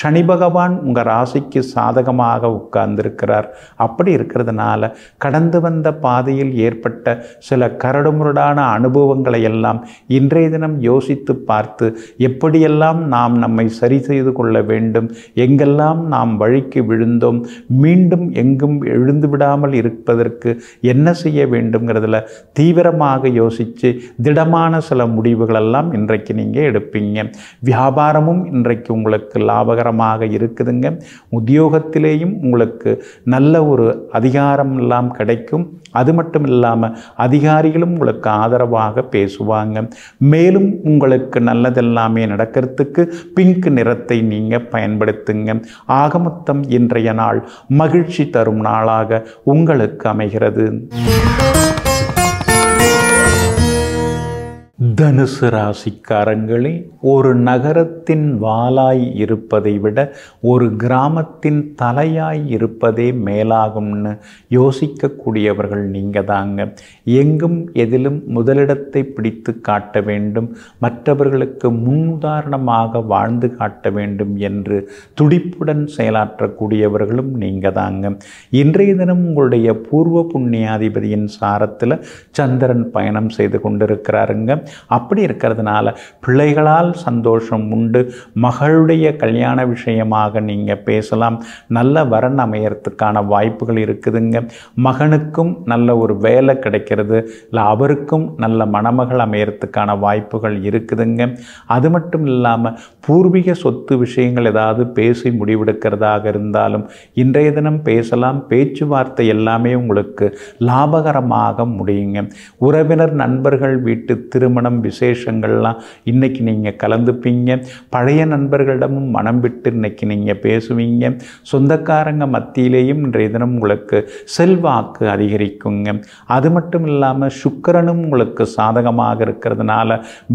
சனி பகவான் உங்கள் ராசிக்கு சாதகமாக உட்கார்ந்து உட்கார்ந்திருக்கிறார் அப்படி இருக்கிறதுனால கடந்து வந்த பாதையில் ஏற்பட்ட சில கரடுமுரடான அனுபவங்களை எல்லாம் இன்றைய தினம் யோசித்து பார்த்து எப்படியெல்லாம் நாம் நம்மை சரி செய்து கொள்ள வேண்டும் எங்கெல்லாம் நாம் வழிக்கு விழுந்தோம் மீண்டும் எங்கும் எழுந்து விடாமல் இருப்பதற்கு என்ன செய்ய வேண்டுங்கிறதுல தீவிரமாக யோசித்து திடமான சில முடிவுகளெல்லாம் இன்றைக்கு நீங்கள் எடுப்பீங்க வியாபாரமும் இன்றைக்கு உங்களுக்கு லாபகரமாக இருக்குதுங்க உத்தியோகத்திலேயும் உங்களுக்கு அவர்களுக்கு நல்ல ஒரு அதிகாரம் எல்லாம் கிடைக்கும் அது மட்டும் இல்லாமல் அதிகாரிகளும் உங்களுக்கு ஆதரவாக பேசுவாங்க மேலும் உங்களுக்கு நல்லதெல்லாமே நடக்கிறதுக்கு பிங்க் நிறத்தை நீங்கள் பயன்படுத்துங்க ஆகமொத்தம் இன்றைய நாள் மகிழ்ச்சி தரும் நாளாக உங்களுக்கு அமைகிறது தனுசு ராசிக்காரங்களே ஒரு நகரத்தின் வாலாய் இருப்பதை விட ஒரு கிராமத்தின் தலையாய் இருப்பதே மேலாகும்னு யோசிக்கக்கூடியவர்கள் நீங்கள் தாங்க எங்கும் எதிலும் முதலிடத்தை பிடித்து காட்ட வேண்டும் மற்றவர்களுக்கு முன்னுதாரணமாக வாழ்ந்து காட்ட வேண்டும் என்று துடிப்புடன் செயலாற்றக்கூடியவர்களும் நீங்கள் தாங்க இன்றைய தினம் உங்களுடைய பூர்வ புண்ணியாதிபதியின் சாரத்தில் சந்திரன் பயணம் செய்து கொண்டிருக்கிறாருங்க அப்படி இருக்கிறதுனால பிள்ளைகளால் சந்தோஷம் உண்டு மகளுடைய கல்யாண விஷயமாக நீங்கள் பேசலாம் நல்ல வரன் அமையறதுக்கான வாய்ப்புகள் இருக்குதுங்க மகனுக்கும் நல்ல ஒரு வேலை கிடைக்கிறது இல்லை அவருக்கும் நல்ல மணமகள் அமையறதுக்கான வாய்ப்புகள் இருக்குதுங்க அது மட்டும் இல்லாமல் பூர்வீக சொத்து விஷயங்கள் ஏதாவது பேசி முடிவெடுக்கிறதாக இருந்தாலும் இன்றைய தினம் பேசலாம் பேச்சுவார்த்தை எல்லாமே உங்களுக்கு லாபகரமாக முடியுங்க உறவினர் நண்பர்கள் வீட்டு திருமணம் திருமணம் விசேஷங்கள்லாம் இன்றைக்கி நீங்கள் கலந்துப்பீங்க பழைய நண்பர்களிடமும் மனம் விட்டு இன்றைக்கி நீங்கள் பேசுவீங்க சொந்தக்காரங்க மத்தியிலேயும் இன்றைய தினம் உங்களுக்கு செல்வாக்கு அதிகரிக்குங்க அது மட்டும் இல்லாமல் சுக்கரனும் உங்களுக்கு சாதகமாக இருக்கிறதுனால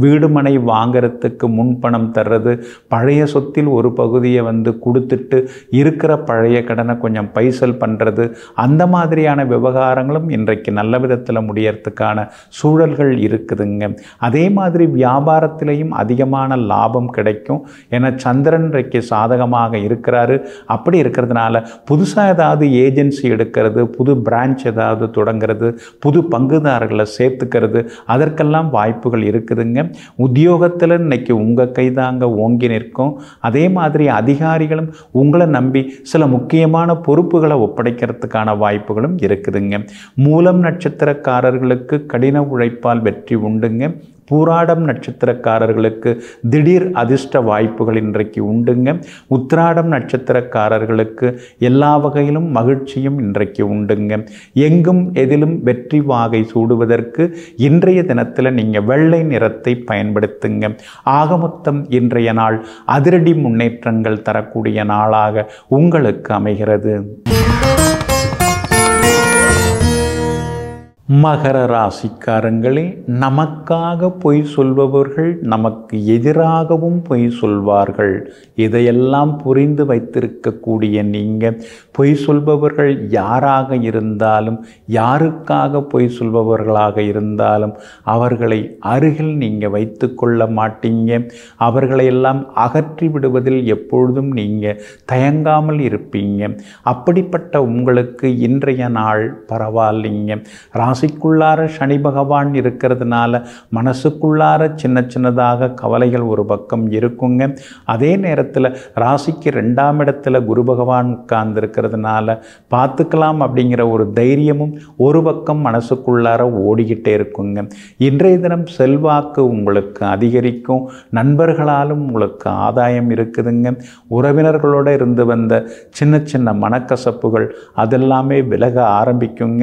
வீடு மனை வாங்கிறதுக்கு முன்பணம் தர்றது பழைய சொத்தில் ஒரு பகுதியை வந்து கொடுத்துட்டு இருக்கிற பழைய கடனை கொஞ்சம் பைசல் பண்ணுறது அந்த மாதிரியான விவகாரங்களும் இன்றைக்கு நல்ல விதத்தில் முடியறதுக்கான சூழல்கள் இருக்குதுங்க அதே மாதிரி வியாபாரத்திலையும் அதிகமான லாபம் கிடைக்கும் ஏன்னா சந்திரன் இன்றைக்கு சாதகமாக இருக்கிறாரு அப்படி இருக்கிறதுனால புதுசாக ஏதாவது ஏஜென்சி எடுக்கிறது புது பிரான்ச் ஏதாவது தொடங்கிறது புது பங்குதாரர்களை சேர்த்துக்கிறது அதற்கெல்லாம் வாய்ப்புகள் இருக்குதுங்க உத்தியோகத்தில் இன்னைக்கு உங்கள் கைதாங்க ஓங்கி நிற்கும் அதே மாதிரி அதிகாரிகளும் உங்களை நம்பி சில முக்கியமான பொறுப்புகளை ஒப்படைக்கிறதுக்கான வாய்ப்புகளும் இருக்குதுங்க மூலம் நட்சத்திரக்காரர்களுக்கு கடின உழைப்பால் வெற்றி உண்டுங்க பூராடம் நட்சத்திரக்காரர்களுக்கு திடீர் அதிர்ஷ்ட வாய்ப்புகள் இன்றைக்கு உண்டுங்க உத்திராடம் நட்சத்திரக்காரர்களுக்கு எல்லா வகையிலும் மகிழ்ச்சியும் இன்றைக்கு உண்டுங்க எங்கும் எதிலும் வெற்றி வாகை சூடுவதற்கு இன்றைய தினத்தில் நீங்கள் வெள்ளை நிறத்தை பயன்படுத்துங்க ஆக மொத்தம் இன்றைய நாள் அதிரடி முன்னேற்றங்கள் தரக்கூடிய நாளாக உங்களுக்கு அமைகிறது மகர ராசிக்காரங்களே நமக்காக பொய் சொல்பவர்கள் நமக்கு எதிராகவும் பொய் சொல்வார்கள் இதையெல்லாம் புரிந்து வைத்திருக்கக்கூடிய நீங்கள் பொய் சொல்பவர்கள் யாராக இருந்தாலும் யாருக்காக பொய் சொல்பவர்களாக இருந்தாலும் அவர்களை அருகில் நீங்கள் வைத்து கொள்ள மாட்டீங்க அவர்களையெல்லாம் அகற்றி விடுவதில் எப்பொழுதும் நீங்கள் தயங்காமல் இருப்பீங்க அப்படிப்பட்ட உங்களுக்கு இன்றைய நாள் பரவாயில்லைங்க ராசிக்குள்ளார சனி பகவான் இருக்கிறதுனால மனசுக்குள்ளார சின்ன சின்னதாக கவலைகள் ஒரு பக்கம் இருக்குங்க அதே நேரத்தில் ராசிக்கு ரெண்டாம் இடத்துல குரு பகவான் உட்கார்ந்துருக்கிறதுனால பார்த்துக்கலாம் அப்படிங்கிற ஒரு தைரியமும் ஒரு பக்கம் மனசுக்குள்ளார ஓடிக்கிட்டே இருக்குங்க இன்றைய தினம் செல்வாக்கு உங்களுக்கு அதிகரிக்கும் நண்பர்களாலும் உங்களுக்கு ஆதாயம் இருக்குதுங்க உறவினர்களோடு இருந்து வந்த சின்ன சின்ன மனக்கசப்புகள் அதெல்லாமே விலக ஆரம்பிக்குங்க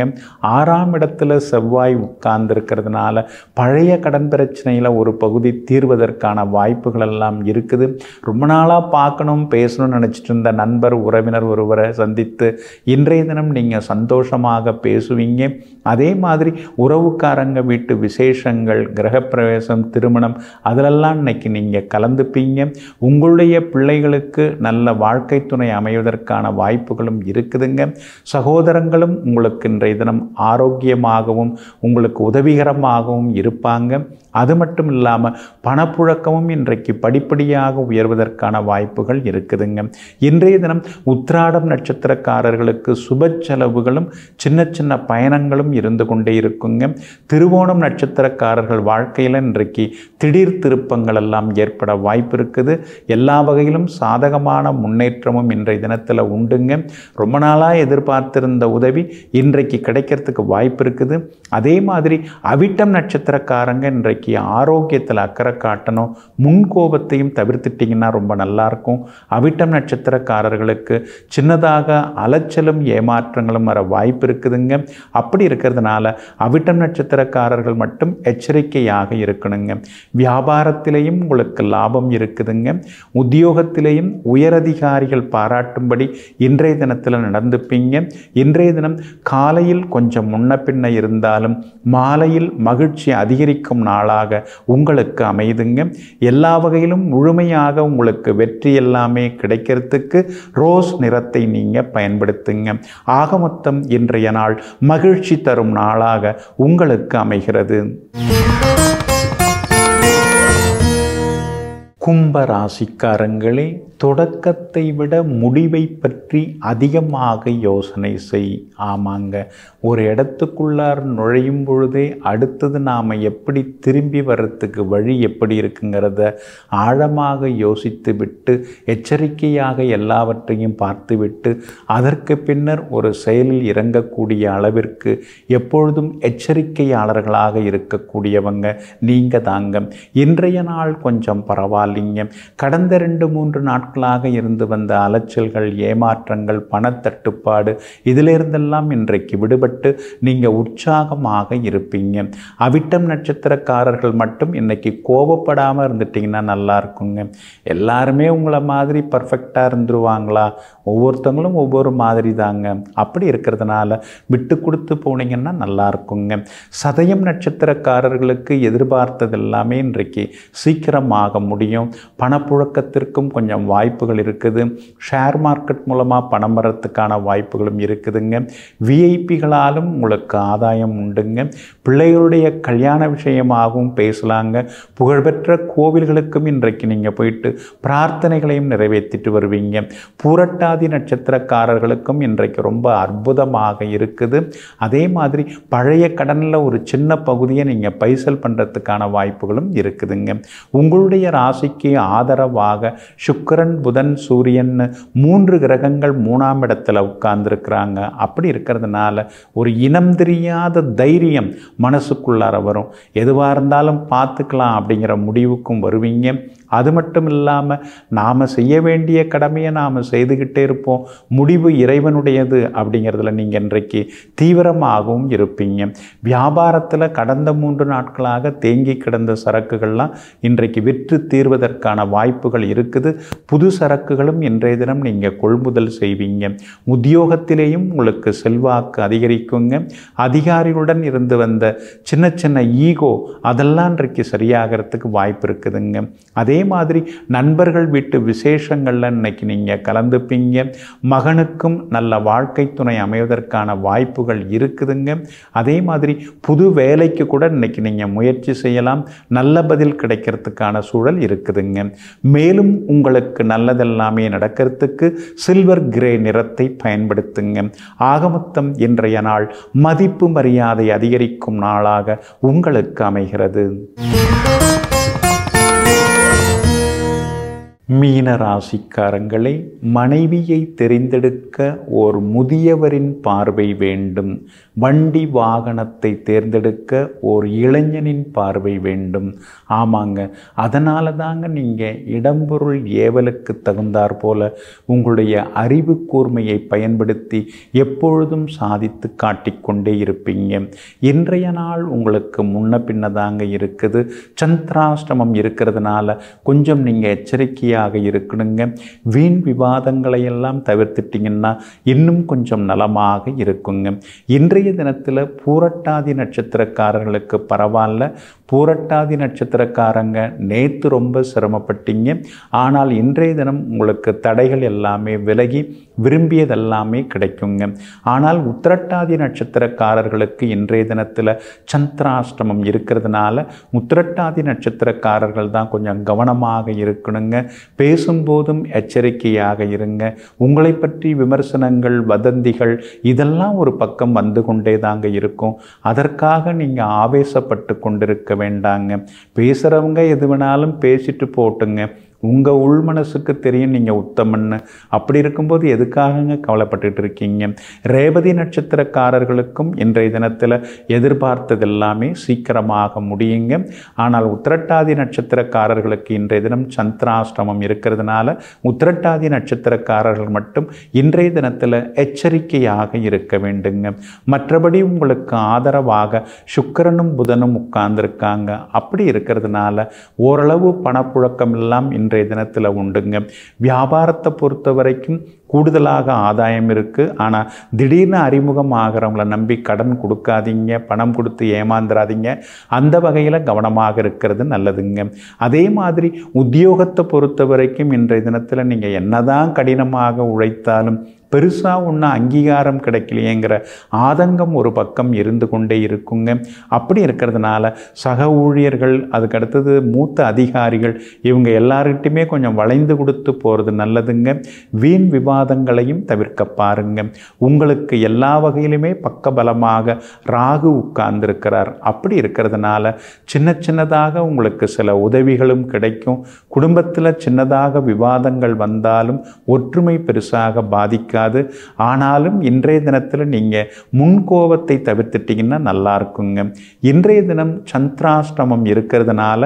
ஆறாம் இடத்தில் இடத்துல செவ்வாய் உட்கார்ந்துருக்கிறதுனால பழைய கடன் பிரச்சனையில் ஒரு பகுதி தீர்வதற்கான வாய்ப்புகள் எல்லாம் இருக்குது ரொம்ப நாளாக பார்க்கணும் பேசணும்னு நினச்சிட்டு இருந்த நண்பர் உறவினர் ஒருவரை சந்தித்து இன்றைய தினம் நீங்கள் சந்தோஷமாக பேசுவீங்க அதே மாதிரி உறவுக்காரங்க வீட்டு விசேஷங்கள் கிரகப்பிரவேசம் திருமணம் அதிலெல்லாம் இன்னைக்கு நீங்கள் கலந்துப்பீங்க உங்களுடைய பிள்ளைகளுக்கு நல்ல வாழ்க்கை துணை அமைவதற்கான வாய்ப்புகளும் இருக்குதுங்க சகோதரங்களும் உங்களுக்கு இன்றைய தினம் ஆரோக்கியமாக ஆதாரமாகவும் உங்களுக்கு உதவிகரமாகவும் இருப்பாங்க அது மட்டும் இல்லாமல் பணப்புழக்கமும் இன்றைக்கு படிப்படியாக உயர்வதற்கான வாய்ப்புகள் இருக்குதுங்க இன்றைய தினம் உத்ராடம் நட்சத்திரக்காரர்களுக்கு சுப செலவுகளும் சின்ன சின்ன பயணங்களும் இருந்து கொண்டே இருக்குங்க திருவோணம் நட்சத்திரக்காரர்கள் வாழ்க்கையில் இன்றைக்கு திடீர் திருப்பங்கள் எல்லாம் ஏற்பட வாய்ப்பு இருக்குது எல்லா வகையிலும் சாதகமான முன்னேற்றமும் இன்றைய தினத்தில் உண்டுங்க ரொம்ப நாளாக எதிர்பார்த்திருந்த உதவி இன்றைக்கு கிடைக்கிறதுக்கு வாய்ப்பு இருக்குது இருக்குது அதே மாதிரி அவிட்டம் நட்சத்திரக்காரங்க இன்றைக்கு ஆரோக்கியத்தில் அக்கறை காட்டணும் முன்கோபத்தையும் தவிர்த்துட்டிங்கன்னா ரொம்ப நல்லாயிருக்கும் அவிட்டம் நட்சத்திரக்காரர்களுக்கு சின்னதாக அலைச்சலும் ஏமாற்றங்களும் வர வாய்ப்பு இருக்குதுங்க அப்படி இருக்கிறதுனால அவிட்டம் நட்சத்திரக்காரர்கள் மட்டும் எச்சரிக்கையாக இருக்கணுங்க வியாபாரத்திலையும் உங்களுக்கு லாபம் இருக்குதுங்க உத்தியோகத்திலையும் உயரதிகாரிகள் பாராட்டும்படி இன்றைய தினத்தில் நடந்துப்பீங்க இன்றைய தினம் காலையில் கொஞ்சம் முன்ன பின்ன இருந்தாலும் மாலையில் மகிழ்ச்சி அதிகரிக்கும் நாளாக உங்களுக்கு அமைதுங்க எல்லா வகையிலும் முழுமையாக உங்களுக்கு வெற்றி எல்லாமே கிடைக்கிறதுக்கு ரோஸ் நிறத்தை நீங்கள் பயன்படுத்துங்க ஆக மொத்தம் இன்றைய நாள் மகிழ்ச்சி தரும் நாளாக உங்களுக்கு அமைகிறது கும்ப ராசிக்காரங்களே தொடக்கத்தை விட முடிவை பற்றி அதிகமாக யோசனை செய் ஆமாங்க ஒரு இடத்துக்குள்ளார் நுழையும் பொழுதே அடுத்தது நாம் எப்படி திரும்பி வர்றதுக்கு வழி எப்படி இருக்குங்கிறத ஆழமாக யோசித்து விட்டு எச்சரிக்கையாக எல்லாவற்றையும் பார்த்துவிட்டு அதற்கு பின்னர் ஒரு செயலில் இறங்கக்கூடிய அளவிற்கு எப்பொழுதும் எச்சரிக்கையாளர்களாக இருக்கக்கூடியவங்க நீங்கள் தாங்க இன்றைய நாள் கொஞ்சம் பரவாயில்லைங்க கடந்த ரெண்டு மூன்று நாட்களாக இருந்து வந்த அலைச்சல்கள் ஏமாற்றங்கள் பணத்தட்டுப்பாடு இதிலிருந்தெல்லாம் இன்றைக்கு விடுபட்டு வழிபட்டு நீங்கள் உற்சாகமாக இருப்பீங்க அவிட்டம் நட்சத்திரக்காரர்கள் மட்டும் இன்றைக்கி கோபப்படாமல் இருந்துட்டிங்கன்னா நல்லா இருக்குங்க எல்லாருமே உங்களை மாதிரி பர்ஃபெக்டாக இருந்துருவாங்களா ஒவ்வொருத்தவங்களும் ஒவ்வொரு மாதிரி தாங்க அப்படி இருக்கிறதுனால விட்டு கொடுத்து போனீங்கன்னா நல்லா இருக்குங்க சதயம் நட்சத்திரக்காரர்களுக்கு எதிர்பார்த்தது எல்லாமே இன்றைக்கு சீக்கிரமாக முடியும் பணப்புழக்கத்திற்கும் கொஞ்சம் வாய்ப்புகள் இருக்குது ஷேர் மார்க்கெட் மூலமாக பணம் வரத்துக்கான வாய்ப்புகளும் இருக்குதுங்க விஐபிகளாக பேசினாலும் உங்களுக்கு ஆதாயம் உண்டுங்க பிள்ளைகளுடைய கல்யாண விஷயமாகவும் பேசலாங்க புகழ்பெற்ற கோவில்களுக்கும் இன்றைக்கு நீங்கள் போயிட்டு பிரார்த்தனைகளையும் நிறைவேற்றிட்டு வருவீங்க பூரட்டாதி நட்சத்திரக்காரர்களுக்கும் இன்றைக்கு ரொம்ப அற்புதமாக இருக்குது அதே மாதிரி பழைய கடனில் ஒரு சின்ன பகுதியை நீங்கள் பைசல் பண்ணுறதுக்கான வாய்ப்புகளும் இருக்குதுங்க உங்களுடைய ராசிக்கு ஆதரவாக சுக்கரன் புதன் சூரியன் மூன்று கிரகங்கள் மூணாம் இடத்துல உட்கார்ந்துருக்குறாங்க அப்படி இருக்கிறதுனால ஒரு இனம் தெரியாத தைரியம் மனசுக்குள்ளார வரும் எதுவாக இருந்தாலும் பார்த்துக்கலாம் அப்படிங்கிற முடிவுக்கும் வருவீங்க அது மட்டும் இல்லாமல் நாம் செய்ய வேண்டிய கடமையை நாம் செய்துக்கிட்டே இருப்போம் முடிவு இறைவனுடையது அப்படிங்கிறதுல நீங்கள் இன்றைக்கு தீவிரமாகவும் இருப்பீங்க வியாபாரத்தில் கடந்த மூன்று நாட்களாக தேங்கி கிடந்த சரக்குகள்லாம் இன்றைக்கு விற்று தீர்வதற்கான வாய்ப்புகள் இருக்குது புது சரக்குகளும் இன்றைய தினம் நீங்கள் கொள்முதல் செய்வீங்க உத்தியோகத்திலேயும் உங்களுக்கு செல்வாக்கு அதிகரிக்குங்க அதிகாரிகளுடன் இருந்து வந்த சின்ன சின்ன ஈகோ அதெல்லாம் இன்றைக்கு சரியாகிறதுக்கு வாய்ப்பு இருக்குதுங்க அதே மாதிரி நண்பர்கள் வீட்டு விசேஷங்களில் இன்னைக்கு நீங்கள் கலந்துப்பீங்க மகனுக்கும் நல்ல வாழ்க்கை துணை அமைவதற்கான வாய்ப்புகள் இருக்குதுங்க அதே மாதிரி புது வேலைக்கு கூட இன்னைக்கு நீங்கள் முயற்சி செய்யலாம் நல்ல பதில் கிடைக்கிறதுக்கான சூழல் இருக்குதுங்க மேலும் உங்களுக்கு நல்லதெல்லாமே நடக்கிறதுக்கு சில்வர் கிரே நிறத்தை பயன்படுத்துங்க ஆகமொத்தம் இன்றைய நாள் மதிப்பு மரியாதை அதிகரிக்கும் நாளாக உங்களுக்கு அமைகிறது மீன ராசிக்காரங்களை மனைவியை தெரிந்தெடுக்க ஓர் முதியவரின் பார்வை வேண்டும் வண்டி வாகனத்தை தேர்ந்தெடுக்க ஓர் இளைஞனின் பார்வை வேண்டும் ஆமாங்க அதனால தாங்க நீங்கள் இடம்பொருள் ஏவலுக்கு தகுந்தாற் போல உங்களுடைய அறிவு கூர்மையை பயன்படுத்தி எப்பொழுதும் சாதித்து காட்டிக்கொண்டே இருப்பீங்க இன்றைய நாள் உங்களுக்கு முன்ன பின்னதாங்க இருக்குது சந்திராஷ்டமம் இருக்கிறதுனால கொஞ்சம் நீங்கள் எச்சரிக்கையாக அமைதியாக இருக்கணுங்க வீண் விவாதங்களை எல்லாம் தவிர்த்துட்டிங்கன்னா இன்னும் கொஞ்சம் நலமாக இருக்குங்க இன்றைய தினத்தில் பூரட்டாதி நட்சத்திரக்காரர்களுக்கு பரவாயில்ல பூரட்டாதி நட்சத்திரக்காரங்க நேற்று ரொம்ப சிரமப்பட்டீங்க ஆனால் இன்றைய தினம் உங்களுக்கு தடைகள் எல்லாமே விலகி விரும்பியதெல்லாமே கிடைக்குங்க ஆனால் உத்திரட்டாதி நட்சத்திரக்காரர்களுக்கு இன்றைய தினத்தில் சந்திராஷ்டமம் இருக்கிறதுனால உத்திரட்டாதி நட்சத்திரக்காரர்கள் தான் கொஞ்சம் கவனமாக இருக்கணுங்க பேசும்போதும் எச்சரிக்கையாக இருங்க உங்களை பற்றி விமர்சனங்கள் வதந்திகள் இதெல்லாம் ஒரு பக்கம் வந்து கொண்டே தாங்க இருக்கும் அதற்காக நீங்கள் ஆவேசப்பட்டு கொண்டிருக்க வேண்டாங்க பேசுகிறவங்க எது வேணாலும் பேசிட்டு போட்டுங்க உங்கள் உள் மனசுக்கு தெரியும் நீங்கள் உத்தமன்னு அப்படி இருக்கும்போது எதுக்காகங்க கவலைப்பட்டுட்டு இருக்கீங்க ரேவதி நட்சத்திரக்காரர்களுக்கும் இன்றைய தினத்தில் எதிர்பார்த்தது எல்லாமே சீக்கிரமாக முடியுங்க ஆனால் உத்திரட்டாதி நட்சத்திரக்காரர்களுக்கு இன்றைய தினம் சந்திராஷ்டமம் இருக்கிறதுனால உத்திரட்டாதி நட்சத்திரக்காரர்கள் மட்டும் இன்றைய தினத்தில் எச்சரிக்கையாக இருக்க வேண்டுங்க மற்றபடி உங்களுக்கு ஆதரவாக சுக்கரனும் புதனும் உட்கார்ந்துருக்காங்க அப்படி இருக்கிறதுனால ஓரளவு பணப்புழக்கம் எல்லாம் இன்று இன்றைய தினத்தில் உண்டுங்க வியாபாரத்தை பொறுத்த வரைக்கும் கூடுதலாக ஆதாயம் இருக்குது ஆனால் திடீர்னு அறிமுகம் ஆகிறவங்கள நம்பி கடன் கொடுக்காதீங்க பணம் கொடுத்து ஏமாந்துடாதீங்க அந்த வகையில் கவனமாக இருக்கிறது நல்லதுங்க அதே மாதிரி உத்தியோகத்தை பொறுத்த வரைக்கும் இன்றைய தினத்தில் நீங்கள் என்னதான் கடினமாக உழைத்தாலும் பெருசாக ஒன்றும் அங்கீகாரம் கிடைக்கலையேங்கிற ஆதங்கம் ஒரு பக்கம் இருந்து கொண்டே இருக்குங்க அப்படி இருக்கிறதுனால சக ஊழியர்கள் அதுக்கடுத்தது மூத்த அதிகாரிகள் இவங்க எல்லாருக்கிட்டையுமே கொஞ்சம் வளைந்து கொடுத்து போகிறது நல்லதுங்க வீண் விவாதங்களையும் தவிர்க்க பாருங்க உங்களுக்கு எல்லா வகையிலுமே பக்கபலமாக ராகு உட்கார்ந்துருக்கிறார் அப்படி இருக்கிறதுனால சின்ன சின்னதாக உங்களுக்கு சில உதவிகளும் கிடைக்கும் குடும்பத்தில் சின்னதாக விவாதங்கள் வந்தாலும் ஒற்றுமை பெருசாக பாதிக்க இல்லாது ஆனாலும் இன்றைய தினத்தில் நீங்கள் முன்கோபத்தை தவிர்த்துட்டிங்கன்னா நல்லா இருக்குங்க இன்றைய தினம் சந்திராஷ்டமம் இருக்கிறதுனால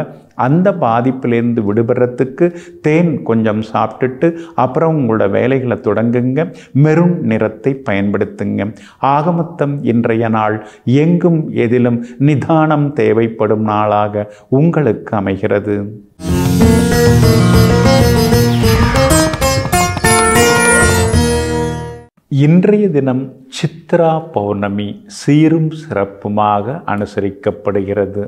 அந்த பாதிப்பிலேருந்து விடுபடுறதுக்கு தேன் கொஞ்சம் சாப்பிட்டுட்டு அப்புறம் உங்களோட வேலைகளை தொடங்குங்க மெருண் நிறத்தை பயன்படுத்துங்க ஆகமத்தம் இன்றைய நாள் எங்கும் எதிலும் நிதானம் தேவைப்படும் நாளாக உங்களுக்கு அமைகிறது இன்றைய தினம் சித்ரா பௌர்ணமி சீரும் சிறப்புமாக அனுசரிக்கப்படுகிறது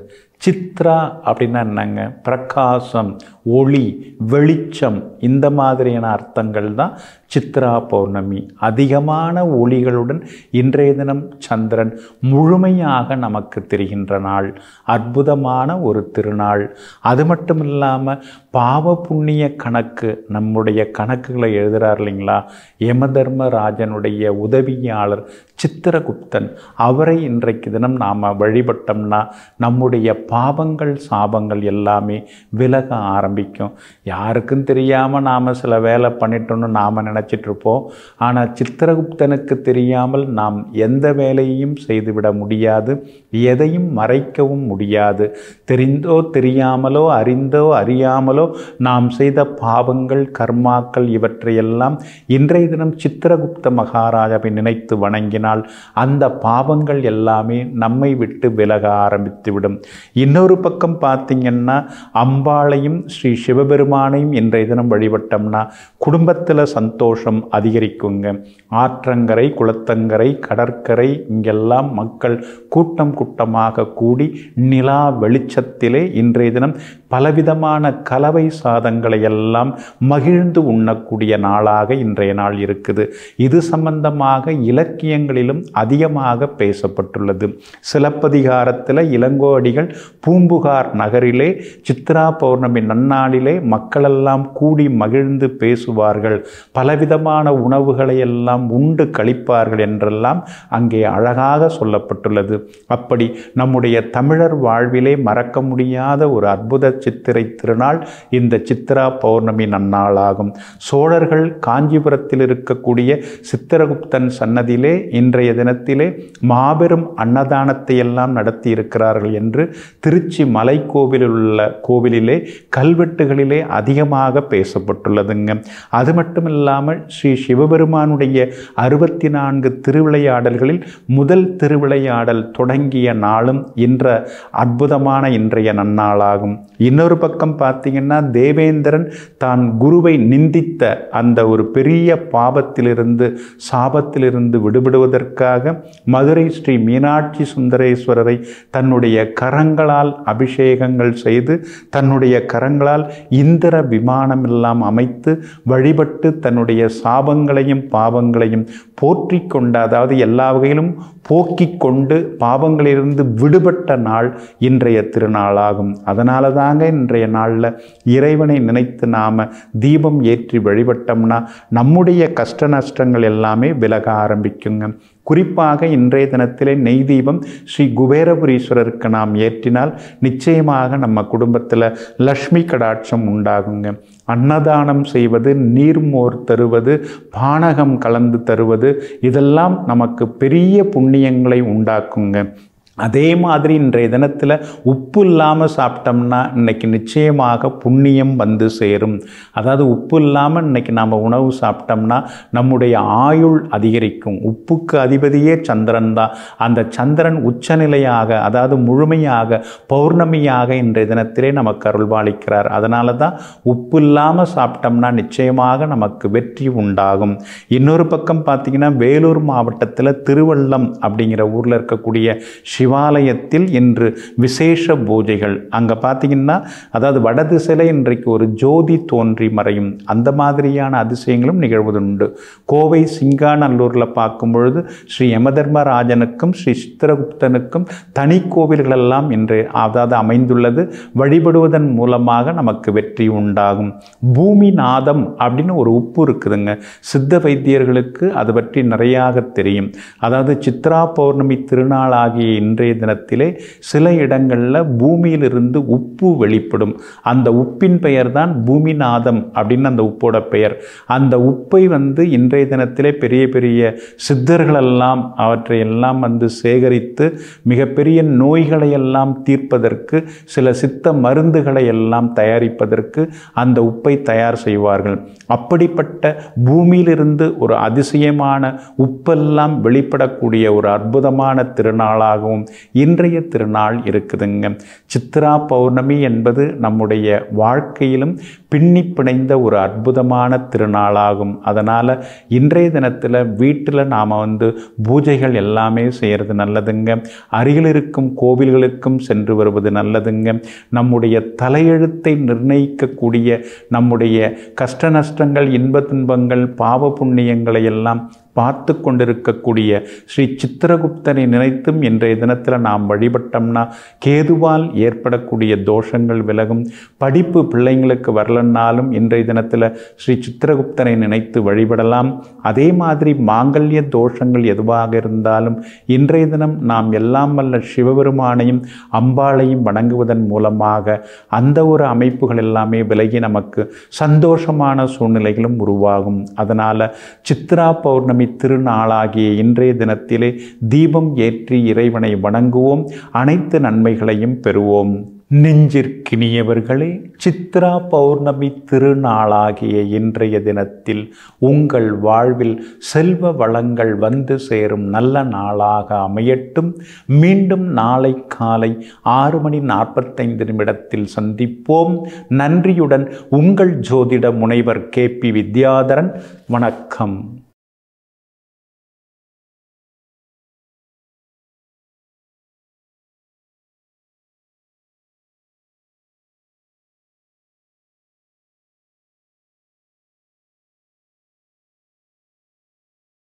சித்ரா அப்படின்னா என்னங்க பிரகாசம் ஒளி வெளிச்சம் இந்த மாதிரியான அர்த்தங்கள் தான் சித்ரா பௌர்ணமி அதிகமான ஒளிகளுடன் இன்றைய தினம் சந்திரன் முழுமையாக நமக்கு தெரிகின்ற நாள் அற்புதமான ஒரு திருநாள் அது மட்டும் இல்லாமல் பாவ புண்ணிய கணக்கு நம்முடைய கணக்குகளை எழுதுகிறார் இல்லைங்களா யமதர்மராஜனுடைய உதவியாளர் சித்திரகுப்தன் அவரை இன்றைக்கு தினம் நாம் வழிபட்டோம்னா நம்முடைய பாவங்கள் சாபங்கள் எல்லாமே விலக ஆரம்பி ஆரம்பிக்கும் யாருக்கும் தெரியாமல் நாம் சில வேலை பண்ணிட்டோன்னு நாம் நினச்சிட்ருப்போம் ஆனால் சித்திரகுப்தனுக்கு தெரியாமல் நாம் எந்த வேலையையும் செய்துவிட முடியாது எதையும் மறைக்கவும் முடியாது தெரிந்தோ தெரியாமலோ அறிந்தோ அறியாமலோ நாம் செய்த பாவங்கள் கர்மாக்கள் இவற்றையெல்லாம் இன்றைய தினம் சித்திரகுப்த மகாராஜாவை நினைத்து வணங்கினால் அந்த பாவங்கள் எல்லாமே நம்மை விட்டு விலக ஆரம்பித்துவிடும் இன்னொரு பக்கம் பார்த்திங்கன்னா அம்பாளையும் ஸ்ரீ சிவபெருமானையும் இன்றைய தினம் வழிபட்டோம்னா குடும்பத்தில் சந்தோஷம் அதிகரிக்குங்க ஆற்றங்கரை குளத்தங்கரை கடற்கரை இங்கெல்லாம் மக்கள் கூட்டம் கூட்டமாக கூடி நிலா வெளிச்சத்திலே இன்றைய தினம் பலவிதமான கலவை சாதங்களை எல்லாம் மகிழ்ந்து உண்ணக்கூடிய நாளாக இன்றைய நாள் இருக்குது இது சம்பந்தமாக இலக்கியங்களிலும் அதிகமாக பேசப்பட்டுள்ளது சிலப்பதிகாரத்தில் இளங்கோடிகள் பூம்புகார் நகரிலே சித்ரா பௌர்ணமி நன்னாளிலே மக்களெல்லாம் கூடி மகிழ்ந்து பேசுவார்கள் பலவிதமான உணவுகளை எல்லாம் உண்டு கழிப்பார்கள் என்றெல்லாம் அங்கே அழகாக சொல்லப்பட்டுள்ளது அப்படி நம்முடைய தமிழர் வாழ்விலே மறக்க முடியாத ஒரு அற்புத சித்திரை திருநாள் இந்த சித்திரா பௌர்ணமி நன்னாளாகும் சோழர்கள் காஞ்சிபுரத்தில் இருக்கக்கூடிய சித்திரகுப்தன் சன்னதியிலே இன்றைய தினத்திலே மாபெரும் அன்னதானத்தை எல்லாம் நடத்தி இருக்கிறார்கள் என்று திருச்சி மலைக்கோவிலில் உள்ள கோவிலிலே கல்வெட்டுகளிலே அதிகமாக பேசப்பட்டுள்ளதுங்க அது மட்டுமில்லாமல் ஸ்ரீ சிவபெருமானுடைய அறுபத்தி நான்கு திருவிளையாடல்களில் முதல் திருவிளையாடல் தொடங்கிய நாளும் இன்ற அற்புதமான இன்றைய நன்னாளாகும் இன்னொரு பக்கம் பார்த்தீங்கன்னா தேவேந்திரன் தான் குருவை நிந்தித்த அந்த ஒரு பெரிய பாவத்திலிருந்து சாபத்திலிருந்து விடுபடுவதற்காக மதுரை ஸ்ரீ மீனாட்சி சுந்தரேஸ்வரரை தன்னுடைய கரங்களால் அபிஷேகங்கள் செய்து தன்னுடைய கரங்களால் இந்திர விமானம் எல்லாம் அமைத்து வழிபட்டு தன்னுடைய சாபங்களையும் பாவங்களையும் போற்றி கொண்ட அதாவது எல்லா வகையிலும் போக்கிக் கொண்டு பாவங்களிலிருந்து விடுபட்ட நாள் இன்றைய திருநாளாகும் அதனால தான் தாங்க இன்றைய நாளில் இறைவனை நினைத்து நாம் தீபம் ஏற்றி வழிபட்டோம்னா நம்முடைய கஷ்ட நஷ்டங்கள் எல்லாமே விலக ஆரம்பிக்குங்க குறிப்பாக இன்றைய தினத்திலே நெய் தீபம் ஸ்ரீ குபேரபுரீஸ்வரருக்கு நாம் ஏற்றினால் நிச்சயமாக நம்ம குடும்பத்தில் லக்ஷ்மி கடாட்சம் உண்டாகுங்க அன்னதானம் செய்வது நீர்மோர் தருவது பானகம் கலந்து தருவது இதெல்லாம் நமக்கு பெரிய புண்ணியங்களை உண்டாக்குங்க அதே மாதிரி இன்றைய தினத்தில் உப்பு இல்லாமல் சாப்பிட்டோம்னா இன்றைக்கி நிச்சயமாக புண்ணியம் வந்து சேரும் அதாவது உப்பு இல்லாமல் இன்றைக்கி நாம் உணவு சாப்பிட்டோம்னா நம்முடைய ஆயுள் அதிகரிக்கும் உப்புக்கு அதிபதியே சந்திரன் தான் அந்த சந்திரன் உச்சநிலையாக அதாவது முழுமையாக பௌர்ணமியாக இன்றைய தினத்திலே நமக்கு அருள்வாளிக்கிறார் அதனால தான் உப்பு இல்லாமல் சாப்பிட்டோம்னா நிச்சயமாக நமக்கு வெற்றி உண்டாகும் இன்னொரு பக்கம் பார்த்திங்கன்னா வேலூர் மாவட்டத்தில் திருவள்ளம் அப்படிங்கிற ஊரில் இருக்கக்கூடிய சிவாலயத்தில் இன்று விசேஷ பூஜைகள் அங்கே பார்த்தீங்கன்னா அதாவது வடதிசையில் இன்றைக்கு ஒரு ஜோதி தோன்றி மறையும் அந்த மாதிரியான அதிசயங்களும் நிகழ்வதுண்டு கோவை சிங்காநல்லூரில் பார்க்கும் பொழுது ஸ்ரீ யமதர்மராஜனுக்கும் ஸ்ரீ சித்திரகுப்தனுக்கும் தனி கோவில்களெல்லாம் இன்று அதாவது அமைந்துள்ளது வழிபடுவதன் மூலமாக நமக்கு வெற்றி உண்டாகும் பூமிநாதம் அப்படின்னு ஒரு உப்பு இருக்குதுங்க சித்த வைத்தியர்களுக்கு அது பற்றி நிறையாக தெரியும் அதாவது சித்ரா பௌர்ணமி திருநாளாகிய இன்றைய தினத்திலே சில இடங்களில் பூமியிலிருந்து உப்பு வெளிப்படும் அந்த உப்பின் பெயர் தான் பூமிநாதம் அப்படின்னு அந்த உப்போட பெயர் அந்த உப்பை வந்து இன்றைய தினத்திலே பெரிய பெரிய சித்தர்களெல்லாம் அவற்றையெல்லாம் வந்து சேகரித்து மிகப்பெரிய நோய்களையெல்லாம் தீர்ப்பதற்கு சில சித்த மருந்துகளை எல்லாம் தயாரிப்பதற்கு அந்த உப்பை தயார் செய்வார்கள் அப்படிப்பட்ட பூமியிலிருந்து ஒரு அதிசயமான உப்பெல்லாம் வெளிப்படக்கூடிய ஒரு அற்புதமான திருநாளாகவும் இன்றைய திருநாள் இருக்குதுங்க சித்ரா பௌர்ணமி என்பது நம்முடைய வாழ்க்கையிலும் பின்னி பிணைந்த ஒரு அற்புதமான திருநாளாகும் அதனால் இன்றைய தினத்தில் வீட்டில் நாம் வந்து பூஜைகள் எல்லாமே செய்கிறது நல்லதுங்க அருகில் இருக்கும் கோவில்களுக்கும் சென்று வருவது நல்லதுங்க நம்முடைய தலையெழுத்தை நிர்ணயிக்கக்கூடிய நம்முடைய கஷ்ட நஷ்டங்கள் இன்ப துன்பங்கள் பாவ புண்ணியங்களை எல்லாம் பார்த்து கொண்டிருக்கக்கூடிய ஸ்ரீ சித்திரகுப்தனை நினைத்தும் இன்றைய தினத்தில் நாம் வழிபட்டோம்னா கேதுவால் ஏற்படக்கூடிய தோஷங்கள் விலகும் படிப்பு பிள்ளைங்களுக்கு வரலன்னாலும் இன்றைய தினத்தில் ஸ்ரீ சித்திரகுப்தனை நினைத்து வழிபடலாம் அதே மாதிரி மாங்கல்ய தோஷங்கள் எதுவாக இருந்தாலும் இன்றைய தினம் நாம் எல்லாம் வல்ல சிவபெருமானையும் அம்பாளையும் வணங்குவதன் மூலமாக அந்த ஒரு அமைப்புகள் எல்லாமே விலகி நமக்கு சந்தோஷமான சூழ்நிலைகளும் உருவாகும் அதனால் சித்ரா பௌர்ணமி திருநாளாகிய இன்றைய தினத்திலே தீபம் ஏற்றி இறைவனை வணங்குவோம் அனைத்து நன்மைகளையும் பெறுவோம் நெஞ்சிற்கினியவர்களே சித்ரா பௌர்ணமி திருநாளாகிய இன்றைய தினத்தில் உங்கள் வாழ்வில் செல்வ வளங்கள் வந்து சேரும் நல்ல நாளாக அமையட்டும் மீண்டும் நாளை காலை ஆறு மணி நாற்பத்தைந்து நிமிடத்தில் சந்திப்போம் நன்றியுடன் உங்கள் ஜோதிட முனைவர் கே பி வித்யாதரன் வணக்கம்